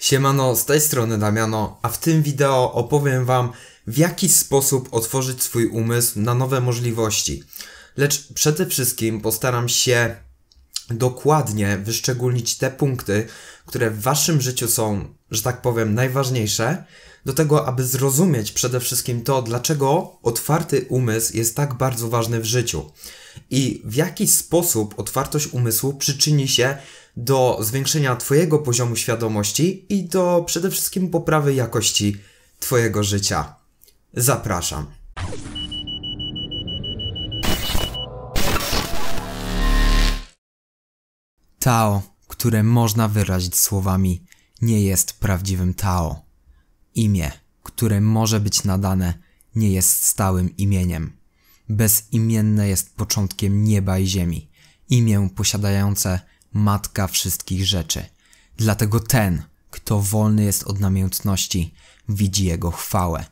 Siemano, z tej strony Damiano, a w tym wideo opowiem Wam, w jaki sposób otworzyć swój umysł na nowe możliwości. Lecz przede wszystkim postaram się dokładnie wyszczególnić te punkty, które w Waszym życiu są, że tak powiem, najważniejsze, do tego, aby zrozumieć przede wszystkim to, dlaczego otwarty umysł jest tak bardzo ważny w życiu i w jaki sposób otwartość umysłu przyczyni się do zwiększenia Twojego poziomu świadomości i do przede wszystkim poprawy jakości Twojego życia. Zapraszam. Tao, które można wyrazić słowami, nie jest prawdziwym Tao. Imię, które może być nadane, nie jest stałym imieniem. Bezimienne jest początkiem nieba i ziemi. Imię posiadające matka wszystkich rzeczy. Dlatego ten, kto wolny jest od namiętności, widzi jego chwałę,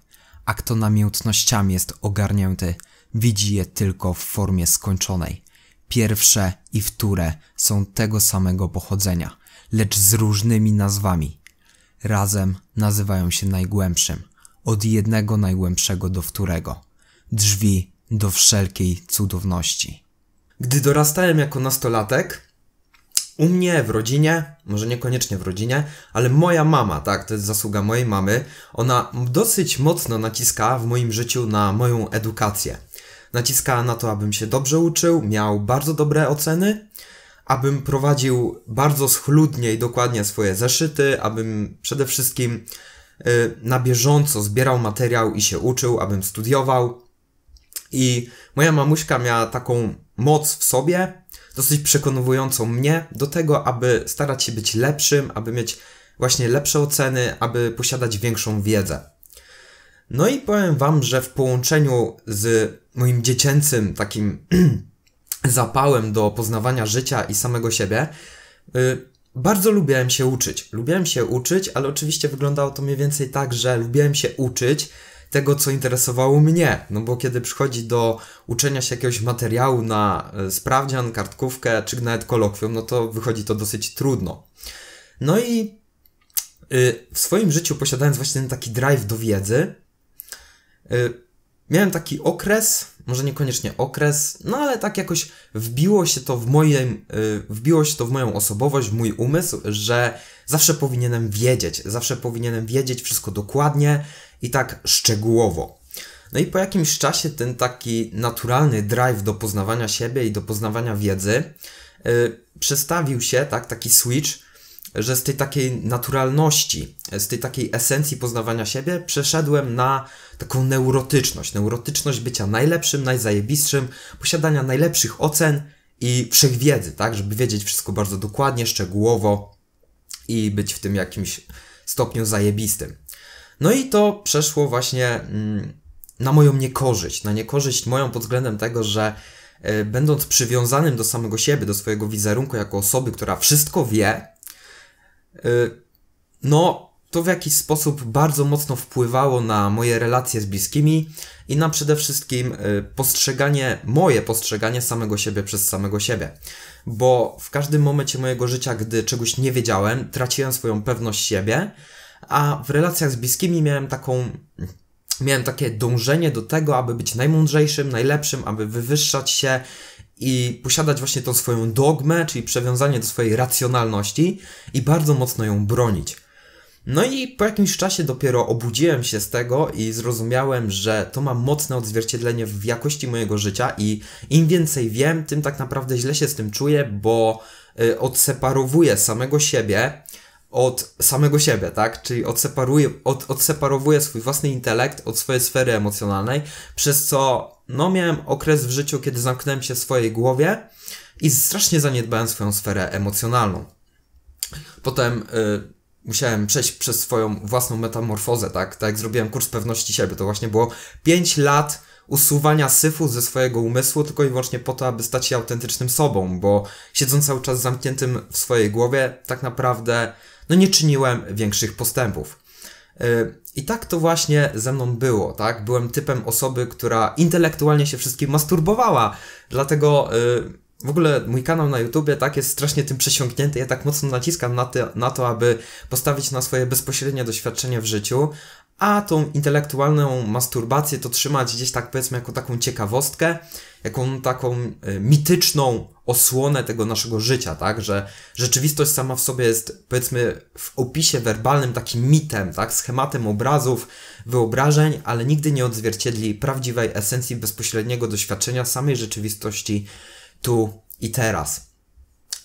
a kto namiętnościami jest ogarnięty, widzi je tylko w formie skończonej. Pierwsze i wtóre są tego samego pochodzenia, lecz z różnymi nazwami. Razem nazywają się najgłębszym, od jednego najgłębszego do wtórego. Drzwi do wszelkiej cudowności. Gdy dorastałem jako nastolatek, u mnie w rodzinie, może niekoniecznie w rodzinie, ale moja mama, tak, to jest zasługa mojej mamy, ona dosyć mocno naciska w moim życiu na moją edukację. Naciska na to, abym się dobrze uczył, miał bardzo dobre oceny, abym prowadził bardzo schludnie i dokładnie swoje zeszyty, abym przede wszystkim y, na bieżąco zbierał materiał i się uczył, abym studiował. I moja mamuśka miała taką moc w sobie, dosyć przekonującą mnie do tego, aby starać się być lepszym, aby mieć właśnie lepsze oceny, aby posiadać większą wiedzę. No i powiem Wam, że w połączeniu z moim dziecięcym takim zapałem do poznawania życia i samego siebie, y, bardzo lubiałem się uczyć. Lubiałem się uczyć, ale oczywiście wyglądało to mniej więcej tak, że lubiałem się uczyć, tego, co interesowało mnie. No bo kiedy przychodzi do uczenia się jakiegoś materiału na e, sprawdzian, kartkówkę czy nawet kolokwium, no to wychodzi to dosyć trudno. No i y, w swoim życiu, posiadając właśnie ten taki drive do wiedzy, y, miałem taki okres, może niekoniecznie okres, no ale tak jakoś wbiło się to w moim, y, wbiło się to w moją osobowość, w mój umysł, że zawsze powinienem wiedzieć, zawsze powinienem wiedzieć wszystko dokładnie, i tak szczegółowo. No i po jakimś czasie ten taki naturalny drive do poznawania siebie i do poznawania wiedzy yy, przestawił się, tak, taki switch, że z tej takiej naturalności, z tej takiej esencji poznawania siebie przeszedłem na taką neurotyczność. Neurotyczność bycia najlepszym, najzajebistszym, posiadania najlepszych ocen i wszechwiedzy, tak, żeby wiedzieć wszystko bardzo dokładnie, szczegółowo i być w tym jakimś stopniu zajebistym. No i to przeszło właśnie mm, na moją niekorzyść, na niekorzyść moją pod względem tego, że e, będąc przywiązanym do samego siebie, do swojego wizerunku jako osoby, która wszystko wie, e, no to w jakiś sposób bardzo mocno wpływało na moje relacje z bliskimi i na przede wszystkim e, postrzeganie, moje postrzeganie samego siebie przez samego siebie. Bo w każdym momencie mojego życia, gdy czegoś nie wiedziałem, traciłem swoją pewność siebie, a w relacjach z bliskimi miałem taką miałem takie dążenie do tego, aby być najmądrzejszym, najlepszym, aby wywyższać się i posiadać właśnie tą swoją dogmę, czyli przewiązanie do swojej racjonalności i bardzo mocno ją bronić. No i po jakimś czasie dopiero obudziłem się z tego i zrozumiałem, że to ma mocne odzwierciedlenie w jakości mojego życia i im więcej wiem, tym tak naprawdę źle się z tym czuję, bo y, odseparowuję samego siebie od samego siebie, tak? Czyli odseparuje, od, odseparowuje swój własny intelekt od swojej sfery emocjonalnej, przez co no miałem okres w życiu, kiedy zamknąłem się w swojej głowie i strasznie zaniedbałem swoją sferę emocjonalną. Potem y, musiałem przejść przez swoją własną metamorfozę, tak? Tak jak zrobiłem kurs pewności siebie, to właśnie było 5 lat usuwania syfu ze swojego umysłu tylko i wyłącznie po to, aby stać się autentycznym sobą, bo siedząc cały czas zamkniętym w swojej głowie, tak naprawdę no nie czyniłem większych postępów. Y, I tak to właśnie ze mną było, tak? Byłem typem osoby, która intelektualnie się wszystkim masturbowała, dlatego y, w ogóle mój kanał na YouTubie tak jest strasznie tym przesiąknięty. Ja tak mocno naciskam na, te, na to, aby postawić na swoje bezpośrednie doświadczenie w życiu, a tą intelektualną masturbację to trzymać gdzieś tak powiedzmy jako taką ciekawostkę, jaką taką e, mityczną osłonę tego naszego życia, tak, że rzeczywistość sama w sobie jest powiedzmy w opisie werbalnym takim mitem, tak, schematem obrazów, wyobrażeń, ale nigdy nie odzwierciedli prawdziwej esencji bezpośredniego doświadczenia samej rzeczywistości tu i teraz.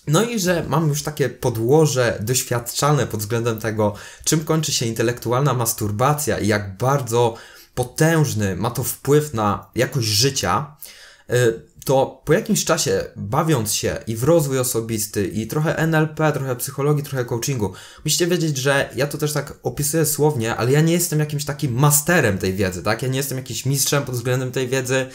No i że mam już takie podłoże doświadczalne pod względem tego, czym kończy się intelektualna masturbacja i jak bardzo potężny ma to wpływ na jakość życia, y, to po jakimś czasie, bawiąc się i w rozwój osobisty, i trochę NLP, trochę psychologii, trochę coachingu, musicie wiedzieć, że ja to też tak opisuję słownie, ale ja nie jestem jakimś takim masterem tej wiedzy, tak? Ja nie jestem jakimś mistrzem pod względem tej wiedzy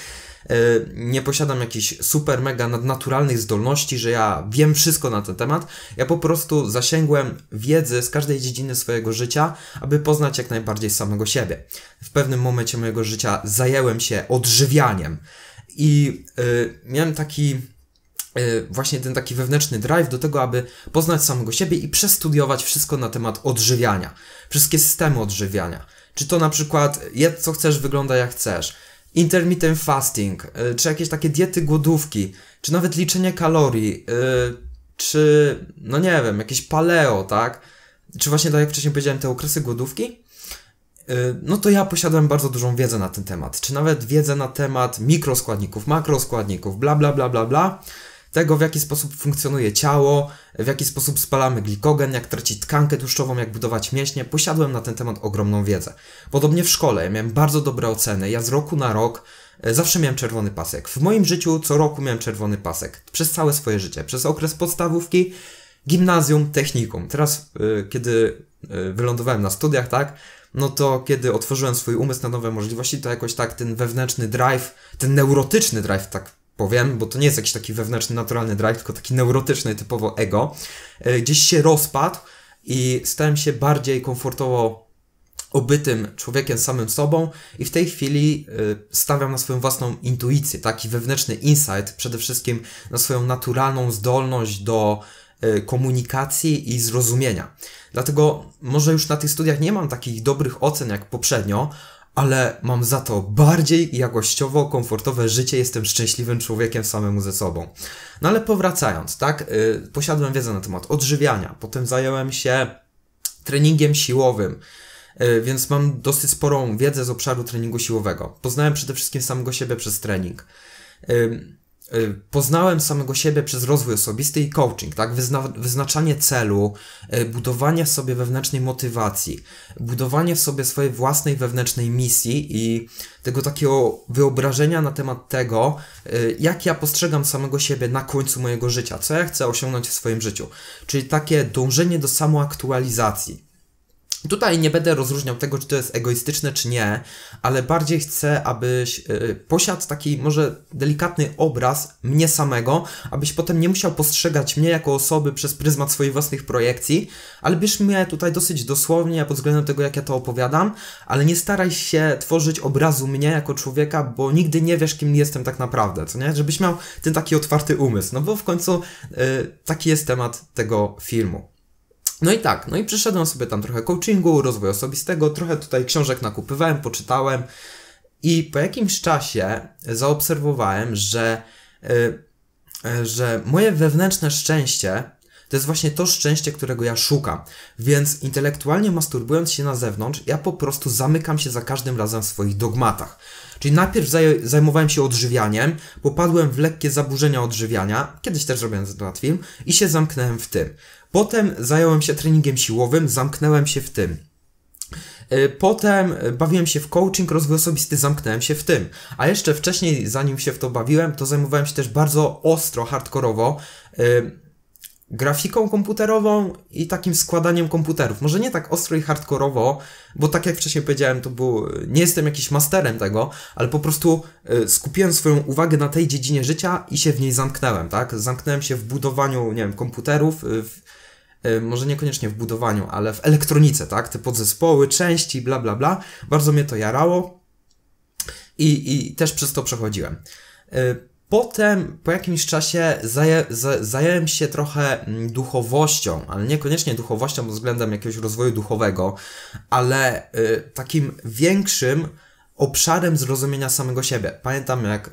E, nie posiadam jakichś super, mega nadnaturalnych zdolności, że ja wiem wszystko na ten temat. Ja po prostu zasięgłem wiedzy z każdej dziedziny swojego życia, aby poznać jak najbardziej samego siebie. W pewnym momencie mojego życia zajęłem się odżywianiem i yy, miałem taki e, właśnie ten taki wewnętrzny drive do tego, aby poznać samego siebie i przestudiować wszystko na temat odżywiania, wszystkie systemy odżywiania. Czy to na przykład jedz co chcesz, wygląda jak chcesz, intermittent fasting, y, czy jakieś takie diety głodówki, czy nawet liczenie kalorii, y, czy, no nie wiem, jakieś paleo, tak? Czy właśnie tak jak wcześniej powiedziałem, te okresy głodówki, y, no to ja posiadałem bardzo dużą wiedzę na ten temat, czy nawet wiedzę na temat mikroskładników, makroskładników, bla, bla, bla, bla, bla tego, w jaki sposób funkcjonuje ciało, w jaki sposób spalamy glikogen, jak tracić tkankę tłuszczową, jak budować mięśnie, posiadłem na ten temat ogromną wiedzę. Podobnie w szkole, ja miałem bardzo dobre oceny, ja z roku na rok e, zawsze miałem czerwony pasek. W moim życiu co roku miałem czerwony pasek, przez całe swoje życie, przez okres podstawówki, gimnazjum, technikum. Teraz, e, kiedy e, wylądowałem na studiach, tak, no to kiedy otworzyłem swój umysł na nowe możliwości, to jakoś tak ten wewnętrzny drive, ten neurotyczny drive, tak powiem, bo to nie jest jakiś taki wewnętrzny, naturalny drive, tylko taki neurotyczny, typowo ego, e, gdzieś się rozpadł i stałem się bardziej komfortowo obytym człowiekiem samym sobą i w tej chwili e, stawiam na swoją własną intuicję, taki wewnętrzny insight, przede wszystkim na swoją naturalną zdolność do e, komunikacji i zrozumienia. Dlatego może już na tych studiach nie mam takich dobrych ocen jak poprzednio, ale mam za to bardziej jakościowo, komfortowe życie, jestem szczęśliwym człowiekiem samemu ze sobą. No ale powracając, tak, yy, posiadłem wiedzę na temat odżywiania, potem zająłem się treningiem siłowym, yy, więc mam dosyć sporą wiedzę z obszaru treningu siłowego. Poznałem przede wszystkim samego siebie przez trening. Yy, Y, poznałem samego siebie przez rozwój osobisty i coaching, tak? Wyzna wyznaczanie celu, y, budowanie w sobie wewnętrznej motywacji, budowanie w sobie swojej własnej wewnętrznej misji i tego takiego wyobrażenia na temat tego, y, jak ja postrzegam samego siebie na końcu mojego życia, co ja chcę osiągnąć w swoim życiu. Czyli takie dążenie do samoaktualizacji. Tutaj nie będę rozróżniał tego, czy to jest egoistyczne, czy nie, ale bardziej chcę, abyś yy, posiadł taki może delikatny obraz mnie samego, abyś potem nie musiał postrzegać mnie jako osoby przez pryzmat swoich własnych projekcji, ale bierz mnie tutaj dosyć dosłownie pod względem tego, jak ja to opowiadam, ale nie staraj się tworzyć obrazu mnie jako człowieka, bo nigdy nie wiesz, kim jestem tak naprawdę, co nie? Żebyś miał ten taki otwarty umysł, no bo w końcu yy, taki jest temat tego filmu. No i tak, no i przyszedłem sobie tam trochę coachingu, rozwoju osobistego, trochę tutaj książek nakupywałem, poczytałem i po jakimś czasie zaobserwowałem, że, y, y, że moje wewnętrzne szczęście to jest właśnie to szczęście, którego ja szukam. Więc intelektualnie masturbując się na zewnątrz, ja po prostu zamykam się za każdym razem w swoich dogmatach. Czyli najpierw zaj zajmowałem się odżywianiem, popadłem w lekkie zaburzenia odżywiania, kiedyś też robiłem ten film, i się zamknąłem w tym. Potem zająłem się treningiem siłowym, zamknąłem się w tym. E, potem bawiłem się w coaching, rozwój osobisty, zamknąłem się w tym. A jeszcze wcześniej, zanim się w to bawiłem, to zajmowałem się też bardzo ostro, hardkorowo e, grafiką komputerową i takim składaniem komputerów. Może nie tak ostro i hardkorowo, bo tak jak wcześniej powiedziałem, to był, nie jestem jakiś masterem tego, ale po prostu e, skupiłem swoją uwagę na tej dziedzinie życia i się w niej zamknąłem, tak? Zamknąłem się w budowaniu, nie wiem, komputerów, w Y, może niekoniecznie w budowaniu, ale w elektronice, tak? Te podzespoły, części, bla, bla, bla. Bardzo mnie to jarało i, i też przez to przechodziłem. Y, potem, po jakimś czasie, zaję, zająłem się trochę mm, duchowością, ale niekoniecznie duchowością pod względem jakiegoś rozwoju duchowego, ale y, takim większym obszarem zrozumienia samego siebie. Pamiętam, jak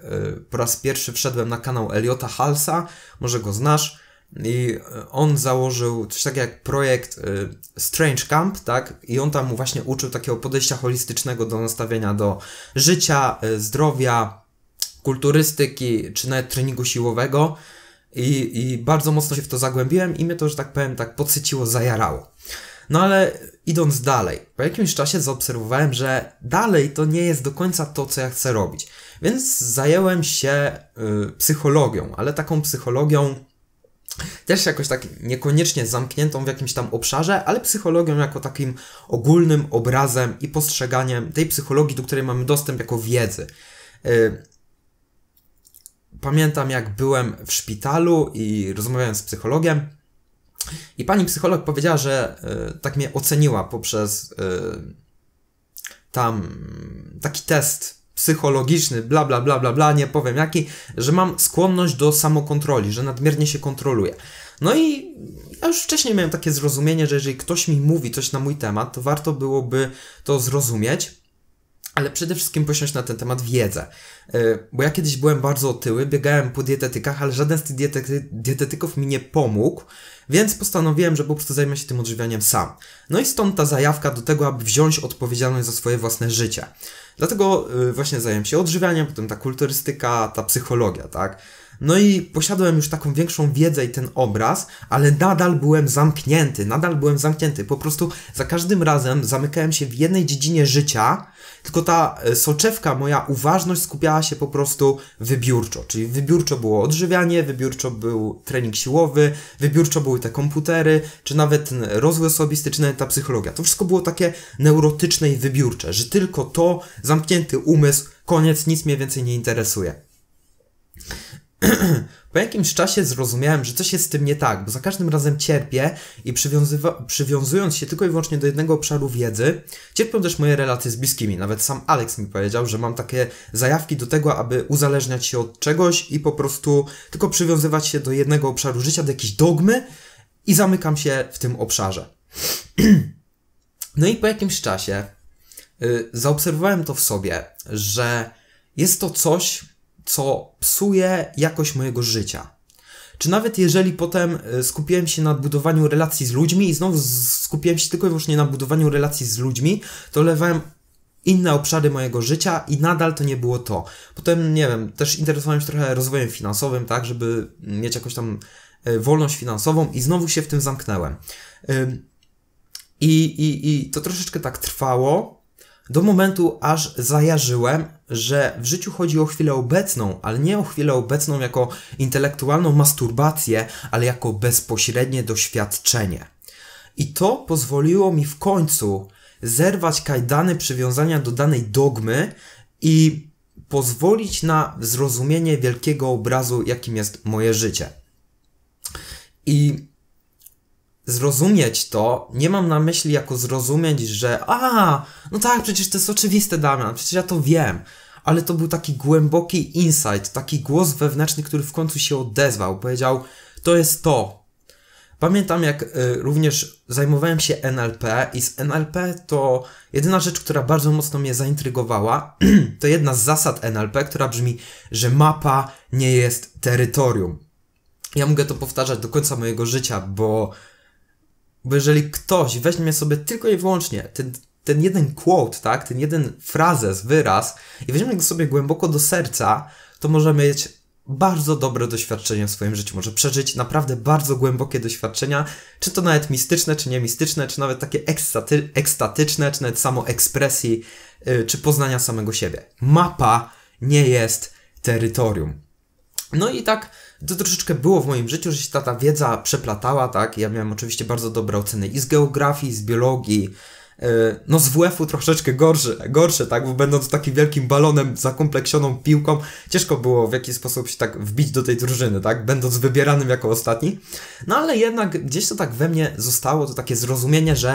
po raz pierwszy wszedłem na kanał Eliota Halsa, może go znasz, i e, on założył coś takiego jak projekt e, Strange Camp, tak? I on tam właśnie uczył takiego podejścia holistycznego do nastawienia do życia, e, zdrowia, kulturystyki, czy nawet treningu siłowego. I, I bardzo mocno się w to zagłębiłem i mnie to, że tak powiem, tak podsyciło, zajarało. No ale idąc dalej, po jakimś czasie zaobserwowałem, że dalej to nie jest do końca to, co ja chcę robić. Więc zajęłem się y, psychologią, ale taką psychologią też jakoś tak niekoniecznie zamkniętą w jakimś tam obszarze, ale psychologią jako takim ogólnym obrazem i postrzeganiem tej psychologii, do której mamy dostęp jako wiedzy. Y, pamiętam, jak byłem w szpitalu i rozmawiałem z psychologiem, i pani psycholog powiedziała, że y, tak mnie oceniła poprzez y, tam taki test psychologiczny, bla, bla, bla, bla, bla, nie powiem jaki, że mam skłonność do samokontroli, że nadmiernie się kontroluję. No i ja już wcześniej miałem takie zrozumienie, że jeżeli ktoś mi mówi coś na mój temat, to warto byłoby to zrozumieć, ale przede wszystkim posiąść na ten temat wiedzę. E, bo ja kiedyś byłem bardzo otyły, biegałem po dietetykach, ale żaden z tych dietety dietetyków mi nie pomógł, więc postanowiłem, że po prostu zajmę się tym odżywianiem sam. No i stąd ta zajawka do tego, aby wziąć odpowiedzialność za swoje własne życie. Dlatego y, właśnie zająłem się odżywianiem, potem ta kulturystyka, ta psychologia, tak? No i posiadałem już taką większą wiedzę i ten obraz, ale nadal byłem zamknięty, nadal byłem zamknięty. Po prostu za każdym razem zamykałem się w jednej dziedzinie życia, tylko ta e, soczewka, moja uważność skupiała się po prostu wybiórczo. Czyli wybiórczo było odżywianie, wybiórczo był trening siłowy, wybiórczo były te komputery, czy nawet ten rozwój osobisty, czy nawet ta psychologia. To wszystko było takie neurotyczne i wybiórcze, że tylko to, zamknięty umysł, koniec, nic mnie więcej nie interesuje. po jakimś czasie zrozumiałem, że coś jest z tym nie tak, bo za każdym razem cierpię i przywiązując się tylko i wyłącznie do jednego obszaru wiedzy, cierpią też moje relacje z bliskimi. Nawet sam Alex mi powiedział, że mam takie zajawki do tego, aby uzależniać się od czegoś i po prostu tylko przywiązywać się do jednego obszaru życia, do jakiejś dogmy i zamykam się w tym obszarze. no i po jakimś czasie yy, zaobserwowałem to w sobie, że jest to coś, co psuje jakość mojego życia. Czy nawet jeżeli potem e, skupiłem się na budowaniu relacji z ludźmi i znowu skupiłem się tylko i wyłącznie na budowaniu relacji z ludźmi, to lewałem inne obszary mojego życia i nadal to nie było to. Potem, nie wiem, też interesowałem się trochę rozwojem finansowym, tak, żeby mieć jakąś tam e, wolność finansową i znowu się w tym zamknęłem. I, i, i to troszeczkę tak trwało do momentu, aż zajarzyłem, że w życiu chodzi o chwilę obecną, ale nie o chwilę obecną jako intelektualną masturbację, ale jako bezpośrednie doświadczenie. I to pozwoliło mi w końcu zerwać kajdany przywiązania do danej dogmy i pozwolić na zrozumienie wielkiego obrazu, jakim jest moje życie. I zrozumieć to, nie mam na myśli jako zrozumieć, że a, no tak, przecież to jest oczywiste, Damian, przecież ja to wiem. Ale to był taki głęboki insight, taki głos wewnętrzny, który w końcu się odezwał. Powiedział, to jest to. Pamiętam, jak y, również zajmowałem się NLP i z NLP to jedyna rzecz, która bardzo mocno mnie zaintrygowała, to jedna z zasad NLP, która brzmi, że mapa nie jest terytorium. Ja mogę to powtarzać do końca mojego życia, bo bo jeżeli ktoś weźmie sobie tylko i wyłącznie ten, ten jeden quote, tak, ten jeden frazes, wyraz i weźmie go sobie głęboko do serca, to może mieć bardzo dobre doświadczenie w swoim życiu. Może przeżyć naprawdę bardzo głębokie doświadczenia, czy to nawet mistyczne, czy nie mistyczne, czy nawet takie ekstaty ekstatyczne, czy nawet samoekspresji, yy, czy poznania samego siebie. Mapa nie jest terytorium. No i tak to troszeczkę było w moim życiu, że się ta, ta wiedza przeplatała, tak? Ja miałem oczywiście bardzo dobre oceny i z geografii, i z biologii, e, no z WF-u troszeczkę gorsze, gorsze, tak, bo będąc takim wielkim balonem, zakompleksioną piłką, ciężko było w jakiś sposób się tak wbić do tej drużyny, tak, będąc wybieranym jako ostatni. No ale jednak gdzieś to tak we mnie zostało, to takie zrozumienie, że,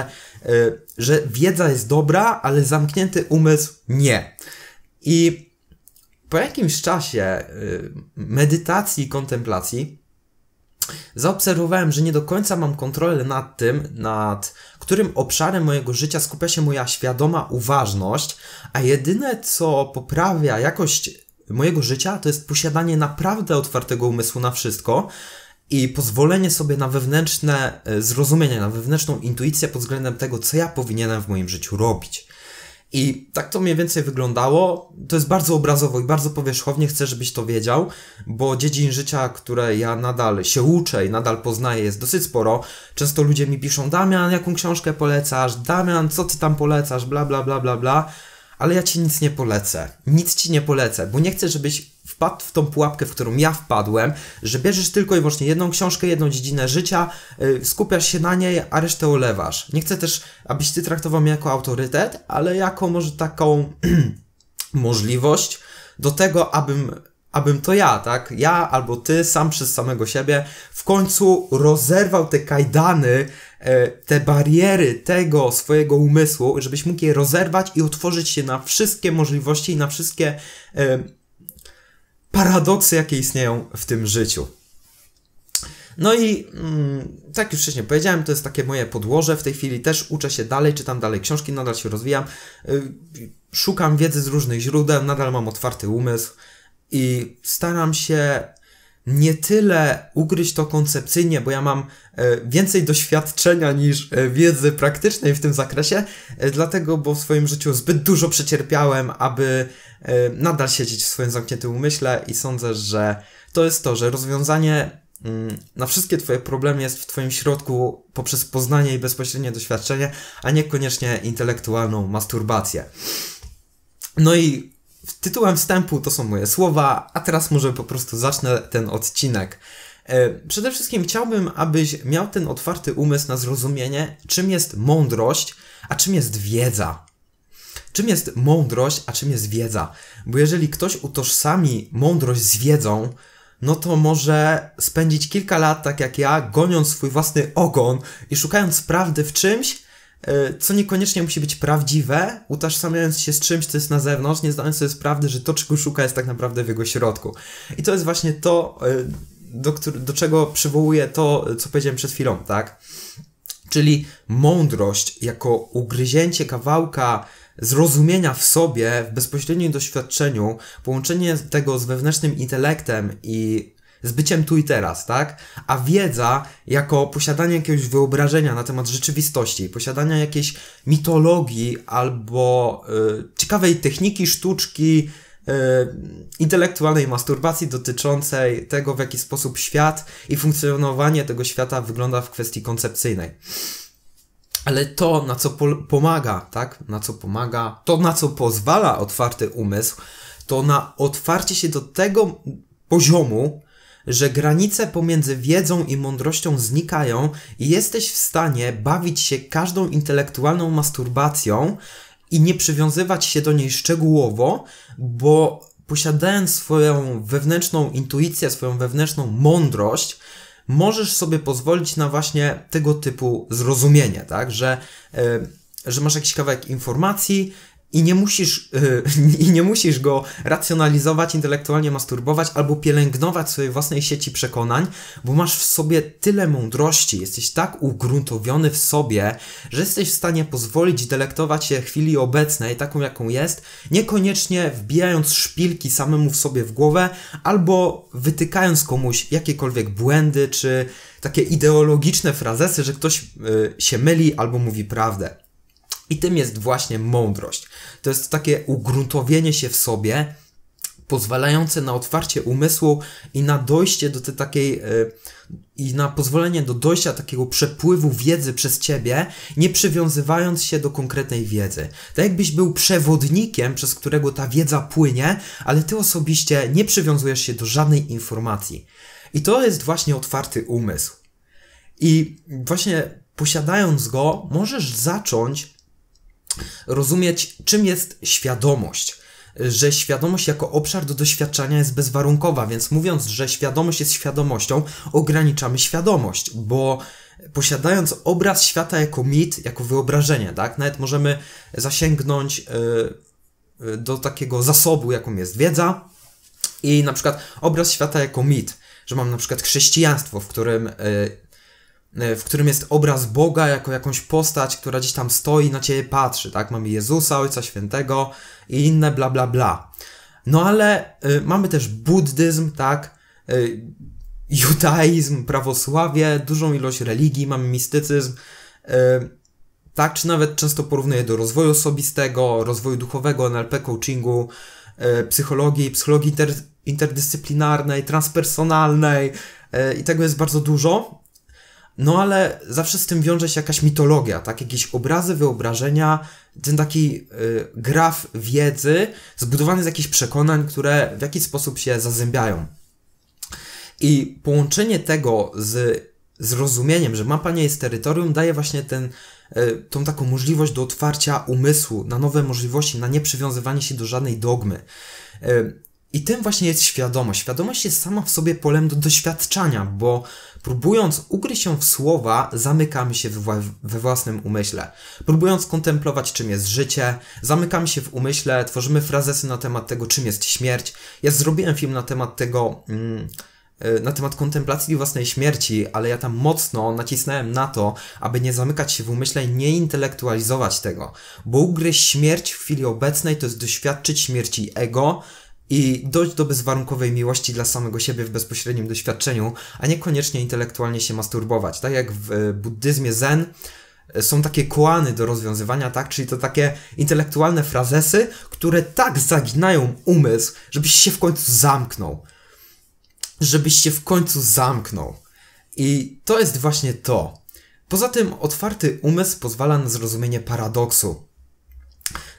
e, że wiedza jest dobra, ale zamknięty umysł nie. I po jakimś czasie y, medytacji i kontemplacji zaobserwowałem, że nie do końca mam kontrolę nad tym, nad którym obszarem mojego życia skupia się moja świadoma uważność, a jedyne co poprawia jakość mojego życia to jest posiadanie naprawdę otwartego umysłu na wszystko i pozwolenie sobie na wewnętrzne y, zrozumienie, na wewnętrzną intuicję pod względem tego, co ja powinienem w moim życiu robić. I tak to mniej więcej wyglądało. To jest bardzo obrazowo i bardzo powierzchownie, chcę, żebyś to wiedział, bo dziedzin życia, które ja nadal się uczę i nadal poznaję, jest dosyć sporo. Często ludzie mi piszą: Damian, jaką książkę polecasz? Damian, co ty tam polecasz? Bla, bla, bla, bla, bla. Ale ja ci nic nie polecę. Nic ci nie polecę, bo nie chcę, żebyś wpadł w tą pułapkę, w którą ja wpadłem, że bierzesz tylko i wyłącznie jedną książkę, jedną dziedzinę życia, yy, skupiasz się na niej, a resztę olewasz. Nie chcę też, abyś ty traktował mnie jako autorytet, ale jako może taką możliwość do tego, abym abym to ja, tak? Ja albo ty sam przez samego siebie w końcu rozerwał te kajdany, y, te bariery tego swojego umysłu, żebyś mógł je rozerwać i otworzyć się na wszystkie możliwości i na wszystkie y, paradoksy, jakie istnieją w tym życiu. No i mm, tak już wcześniej powiedziałem, to jest takie moje podłoże. W tej chwili też uczę się dalej, czytam dalej książki, nadal się rozwijam. Y, szukam wiedzy z różnych źródeł, nadal mam otwarty umysł i staram się nie tyle ugryźć to koncepcyjnie, bo ja mam e, więcej doświadczenia niż e, wiedzy praktycznej w tym zakresie, e, dlatego, bo w swoim życiu zbyt dużo przecierpiałem, aby nadal siedzieć w swoim zamkniętym umyśle i sądzę, że to jest to, że rozwiązanie mm, na wszystkie Twoje problemy jest w Twoim środku poprzez poznanie i bezpośrednie doświadczenie, a niekoniecznie intelektualną masturbację. No i Tytułem wstępu to są moje słowa, a teraz może po prostu zacznę ten odcinek. E, przede wszystkim chciałbym, abyś miał ten otwarty umysł na zrozumienie, czym jest mądrość, a czym jest wiedza. Czym jest mądrość, a czym jest wiedza? Bo jeżeli ktoś utożsami mądrość z wiedzą, no to może spędzić kilka lat, tak jak ja, goniąc swój własny ogon i szukając prawdy w czymś, E, co niekoniecznie musi być prawdziwe, utożsamiając się z czymś, co jest na zewnątrz, nie zdając sobie sprawy, że to, czego szuka, jest tak naprawdę w jego środku. I to jest właśnie to, e, do, do czego przywołuje to, co powiedziałem przed chwilą, tak? Czyli mądrość jako ugryzięcie kawałka zrozumienia w sobie, w bezpośrednim doświadczeniu, połączenie tego z wewnętrznym intelektem i z byciem tu i teraz, tak? A wiedza jako posiadanie jakiegoś wyobrażenia na temat rzeczywistości, posiadania jakiejś mitologii albo y, ciekawej techniki, sztuczki, y, intelektualnej masturbacji dotyczącej tego, w jaki sposób świat i funkcjonowanie tego świata wygląda w kwestii koncepcyjnej. Ale to, na co po pomaga, tak? Na co pomaga, to na co pozwala otwarty umysł, to na otwarcie się do tego poziomu, że granice pomiędzy wiedzą i mądrością znikają i jesteś w stanie bawić się każdą intelektualną masturbacją i nie przywiązywać się do niej szczegółowo, bo posiadając swoją wewnętrzną intuicję, swoją wewnętrzną mądrość, możesz sobie pozwolić na właśnie tego typu zrozumienie, tak? Że, yy, że masz jakiś kawałek informacji, i nie musisz, yy, i nie musisz go racjonalizować, intelektualnie masturbować albo pielęgnować swojej własnej sieci przekonań, bo masz w sobie tyle mądrości, jesteś tak ugruntowiony w sobie, że jesteś w stanie pozwolić delektować się chwili obecnej, taką jaką jest, niekoniecznie wbijając szpilki samemu w sobie w głowę albo wytykając komuś jakiekolwiek błędy czy takie ideologiczne frazesy, że ktoś yy, się myli albo mówi prawdę. I tym jest właśnie mądrość. To jest takie ugruntowienie się w sobie, pozwalające na otwarcie umysłu i na dojście do tej takiej e, i na pozwolenie do dojścia takiego przepływu wiedzy przez ciebie, nie przywiązywając się do konkretnej wiedzy. Tak jakbyś był przewodnikiem, przez którego ta wiedza płynie, ale ty osobiście nie przywiązujesz się do żadnej informacji. I to jest właśnie otwarty umysł. I właśnie posiadając go, możesz zacząć rozumieć, czym jest świadomość. Że świadomość jako obszar do doświadczania jest bezwarunkowa, więc mówiąc, że świadomość jest świadomością, ograniczamy świadomość, bo posiadając obraz świata jako mit, jako wyobrażenie, tak, nawet możemy zasięgnąć yy, do takiego zasobu, jaką jest wiedza, i na przykład obraz świata jako mit, że mam na przykład chrześcijaństwo, w którym e, E, w którym jest obraz Boga jako jakąś postać, która gdzieś tam stoi, na ciebie patrzy, tak? Mamy Jezusa, Ojca Świętego i inne bla bla bla. No ale y, mamy też buddyzm, tak? Y, judaizm, prawosławie, dużą ilość religii, mamy mistycyzm. Y, tak, czy nawet często porównuję do rozwoju osobistego, rozwoju duchowego, NLP coachingu, psychologii, psychologii inter interdyscyplinarnej, transpersonalnej i tego jest bardzo dużo. No ale zawsze z tym wiąże się jakaś mitologia, tak? Jakieś obrazy, wyobrażenia, ten taki y, graf wiedzy zbudowany z jakichś przekonań, które w jakiś sposób się zazębiają. I połączenie tego z zrozumieniem, że mapa nie jest terytorium, daje właśnie ten, y, tą taką możliwość do otwarcia umysłu na nowe możliwości, na nieprzywiązywanie się do żadnej dogmy. Y, I tym właśnie jest świadomość. Świadomość jest sama w sobie polem do doświadczania, bo Próbując ukryć się w słowa, zamykamy się we własnym umyśle. Próbując kontemplować, czym jest życie, zamykamy się w umyśle, tworzymy frazesy na temat tego, czym jest śmierć. Ja zrobiłem film na temat tego. Mm, e, na temat kontemplacji własnej śmierci, ale ja tam mocno nacisnąłem na to, aby nie zamykać się w umyśle i nie intelektualizować tego, bo ugryźć śmierć w chwili obecnej to jest doświadczyć śmierci ego, i dojść do bezwarunkowej miłości dla samego siebie w bezpośrednim doświadczeniu, a niekoniecznie intelektualnie się masturbować. Tak jak w e, buddyzmie zen e, są takie koany do rozwiązywania, tak? Czyli to takie intelektualne frazesy, które tak zaginają umysł, żebyś się w końcu zamknął. Żebyś się w końcu zamknął. I to jest właśnie to. Poza tym otwarty umysł pozwala na zrozumienie paradoksu.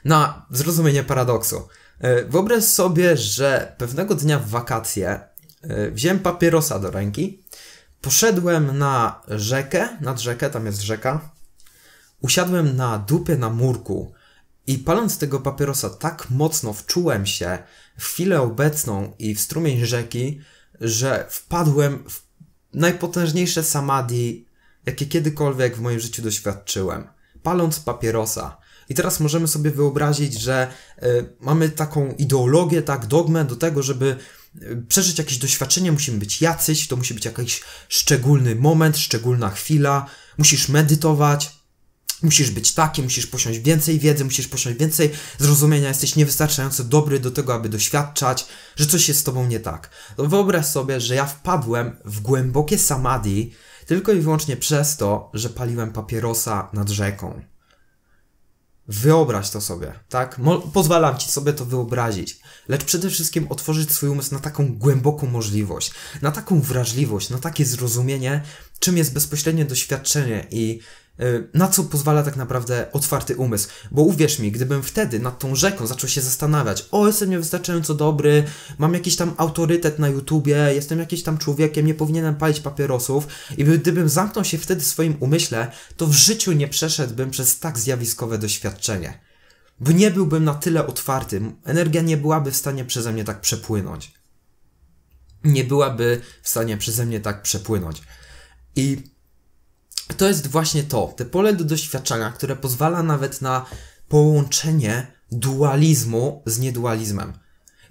Na zrozumienie paradoksu. E, wyobraź sobie, że pewnego dnia w wakacje e, wziąłem papierosa do ręki, poszedłem na rzekę, nad rzekę, tam jest rzeka, usiadłem na dupie na murku i paląc tego papierosa tak mocno wczułem się w chwilę obecną i w strumień rzeki, że wpadłem w najpotężniejsze samadhi, jakie kiedykolwiek w moim życiu doświadczyłem. Paląc papierosa, i teraz możemy sobie wyobrazić, że e, mamy taką ideologię, tak, dogmę do tego, żeby e, przeżyć jakieś doświadczenie, musimy być jacyś, to musi być jakiś szczególny moment, szczególna chwila, musisz medytować, musisz być taki, musisz posiąść więcej wiedzy, musisz posiąść więcej zrozumienia, jesteś niewystarczająco dobry do tego, aby doświadczać, że coś jest z tobą nie tak. To wyobraź sobie, że ja wpadłem w głębokie samadhi tylko i wyłącznie przez to, że paliłem papierosa nad rzeką. Wyobraź to sobie, tak? Mo pozwalam ci sobie to wyobrazić, lecz przede wszystkim otworzyć swój umysł na taką głęboką możliwość, na taką wrażliwość, na takie zrozumienie, czym jest bezpośrednie doświadczenie i E, na co pozwala tak naprawdę otwarty umysł. Bo uwierz mi, gdybym wtedy nad tą rzeką zaczął się zastanawiać, o, jestem niewystarczająco dobry, mam jakiś tam autorytet na YouTubie, jestem jakiś tam człowiekiem, nie powinienem palić papierosów, i gdybym zamknął się wtedy w swoim umyśle, to w życiu nie przeszedłbym przez tak zjawiskowe doświadczenie. Bo nie byłbym na tyle otwarty, energia nie byłaby w stanie przeze mnie tak przepłynąć. Nie byłaby w stanie przeze mnie tak przepłynąć. I to jest właśnie to, te pole do doświadczenia, które pozwala nawet na połączenie dualizmu z niedualizmem.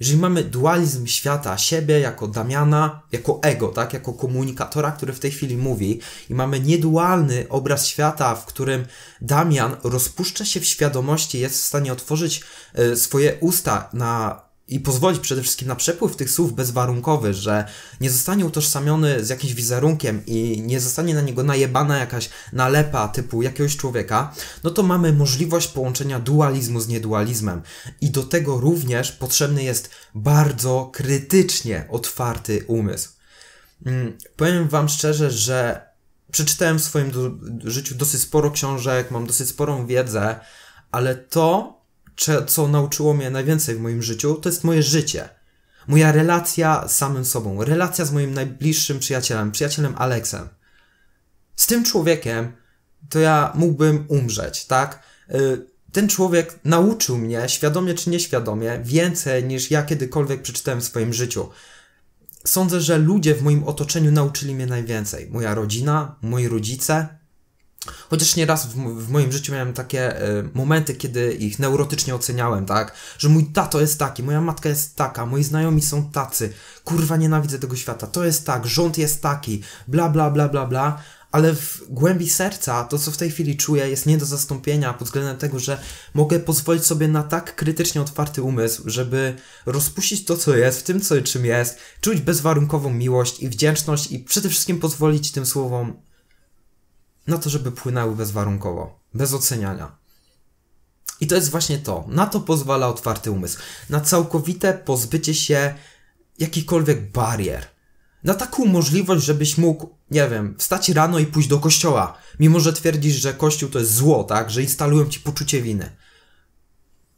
Jeżeli mamy dualizm świata, siebie jako Damiana, jako ego, tak, jako komunikatora, który w tej chwili mówi, i mamy niedualny obraz świata, w którym Damian rozpuszcza się w świadomości, jest w stanie otworzyć e, swoje usta na i pozwolić przede wszystkim na przepływ tych słów bezwarunkowy, że nie zostanie utożsamiony z jakimś wizerunkiem i nie zostanie na niego najebana jakaś nalepa typu jakiegoś człowieka, no to mamy możliwość połączenia dualizmu z niedualizmem. I do tego również potrzebny jest bardzo krytycznie otwarty umysł. Mm, powiem Wam szczerze, że przeczytałem w swoim do życiu dosyć sporo książek, mam dosyć sporą wiedzę, ale to co nauczyło mnie najwięcej w moim życiu, to jest moje życie. Moja relacja z samym sobą, relacja z moim najbliższym przyjacielem, przyjacielem Aleksem. Z tym człowiekiem to ja mógłbym umrzeć, tak? Y, ten człowiek nauczył mnie, świadomie czy nieświadomie, więcej niż ja kiedykolwiek przeczytałem w swoim życiu. Sądzę, że ludzie w moim otoczeniu nauczyli mnie najwięcej. Moja rodzina, moi rodzice, Chociaż nieraz w, w moim życiu miałem takie y, momenty, kiedy ich neurotycznie oceniałem, tak? Że mój tato jest taki, moja matka jest taka, moi znajomi są tacy, kurwa nienawidzę tego świata, to jest tak, rząd jest taki, bla bla bla bla bla. Ale w głębi serca to, co w tej chwili czuję, jest nie do zastąpienia pod względem tego, że mogę pozwolić sobie na tak krytycznie otwarty umysł, żeby rozpuścić to, co jest, w tym, co czym jest, czuć bezwarunkową miłość i wdzięczność i przede wszystkim pozwolić tym słowom na to, żeby płynęły bezwarunkowo, bez oceniania. I to jest właśnie to. Na to pozwala otwarty umysł. Na całkowite pozbycie się jakichkolwiek barier. Na taką możliwość, żebyś mógł, nie wiem, wstać rano i pójść do kościoła, mimo że twierdzisz, że kościół to jest zło, tak? Że instalują ci poczucie winy.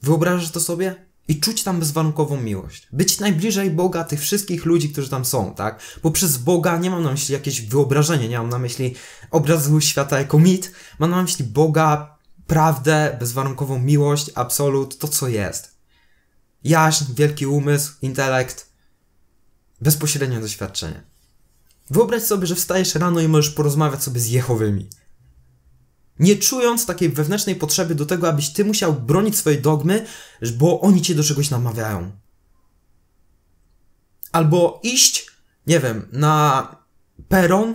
Wyobrażasz to sobie? i czuć tam bezwarunkową miłość. Być najbliżej Boga tych wszystkich ludzi, którzy tam są, tak? Bo przez Boga nie mam na myśli jakieś wyobrażenie, nie mam na myśli obrazu świata jako mit, mam na myśli Boga, prawdę, bezwarunkową miłość, absolut, to co jest. Jaśń, wielki umysł, intelekt, bezpośrednie doświadczenie. Wyobraź sobie, że wstajesz rano i możesz porozmawiać sobie z Jehowymi. Nie czując takiej wewnętrznej potrzeby do tego, abyś ty musiał bronić swojej dogmy, bo oni cię do czegoś namawiają. Albo iść, nie wiem, na peron,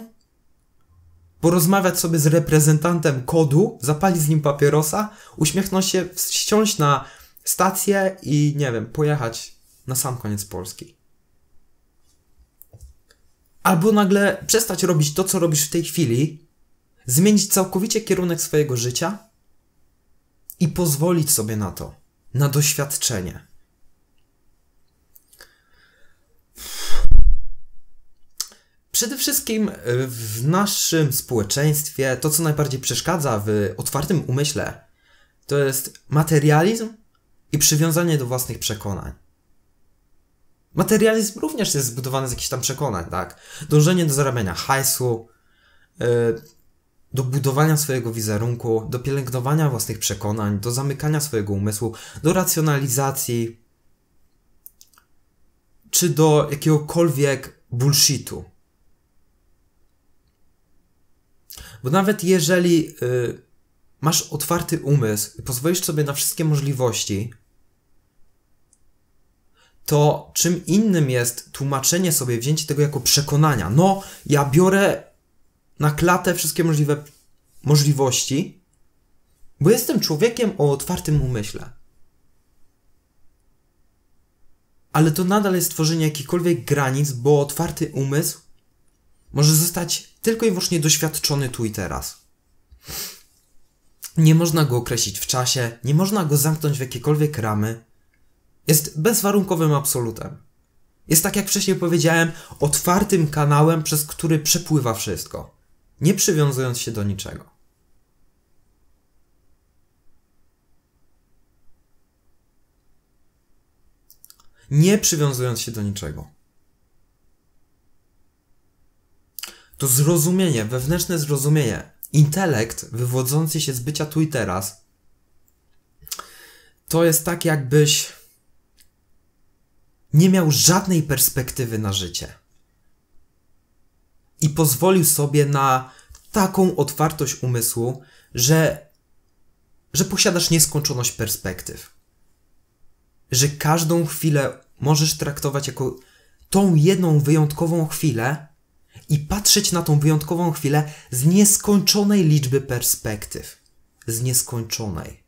porozmawiać sobie z reprezentantem kodu, zapalić z nim papierosa, uśmiechnąć się, wsiąść na stację i, nie wiem, pojechać na sam koniec Polski. Albo nagle przestać robić to, co robisz w tej chwili, zmienić całkowicie kierunek swojego życia i pozwolić sobie na to, na doświadczenie. Przede wszystkim e, w naszym społeczeństwie to, co najbardziej przeszkadza w otwartym umyśle, to jest materializm i przywiązanie do własnych przekonań. Materializm również jest zbudowany z jakichś tam przekonań, tak? Dążenie do zarabiania hajsu, yy, do budowania swojego wizerunku, do pielęgnowania własnych przekonań, do zamykania swojego umysłu, do racjonalizacji, czy do jakiegokolwiek bullshitu. Bo nawet jeżeli y, masz otwarty umysł i pozwolisz sobie na wszystkie możliwości, to czym innym jest tłumaczenie sobie, wzięcie tego jako przekonania. No, ja biorę na klatę wszystkie możliwe możliwości, bo jestem człowiekiem o otwartym umyśle. Ale to nadal jest tworzenie jakichkolwiek granic, bo otwarty umysł może zostać tylko i wyłącznie doświadczony tu i teraz. Nie można go określić w czasie, nie można go zamknąć w jakiekolwiek ramy. Jest bezwarunkowym absolutem. Jest tak jak wcześniej powiedziałem, otwartym kanałem, przez który przepływa wszystko nie przywiązując się do niczego. Nie przywiązując się do niczego. To zrozumienie, wewnętrzne zrozumienie, intelekt wywodzący się z bycia tu i teraz, to jest tak, jakbyś nie miał żadnej perspektywy na życie i pozwolił sobie na taką otwartość umysłu, że, że posiadasz nieskończoność perspektyw. Że każdą chwilę możesz traktować jako tą jedną wyjątkową chwilę i patrzeć na tą wyjątkową chwilę z nieskończonej liczby perspektyw. Z nieskończonej.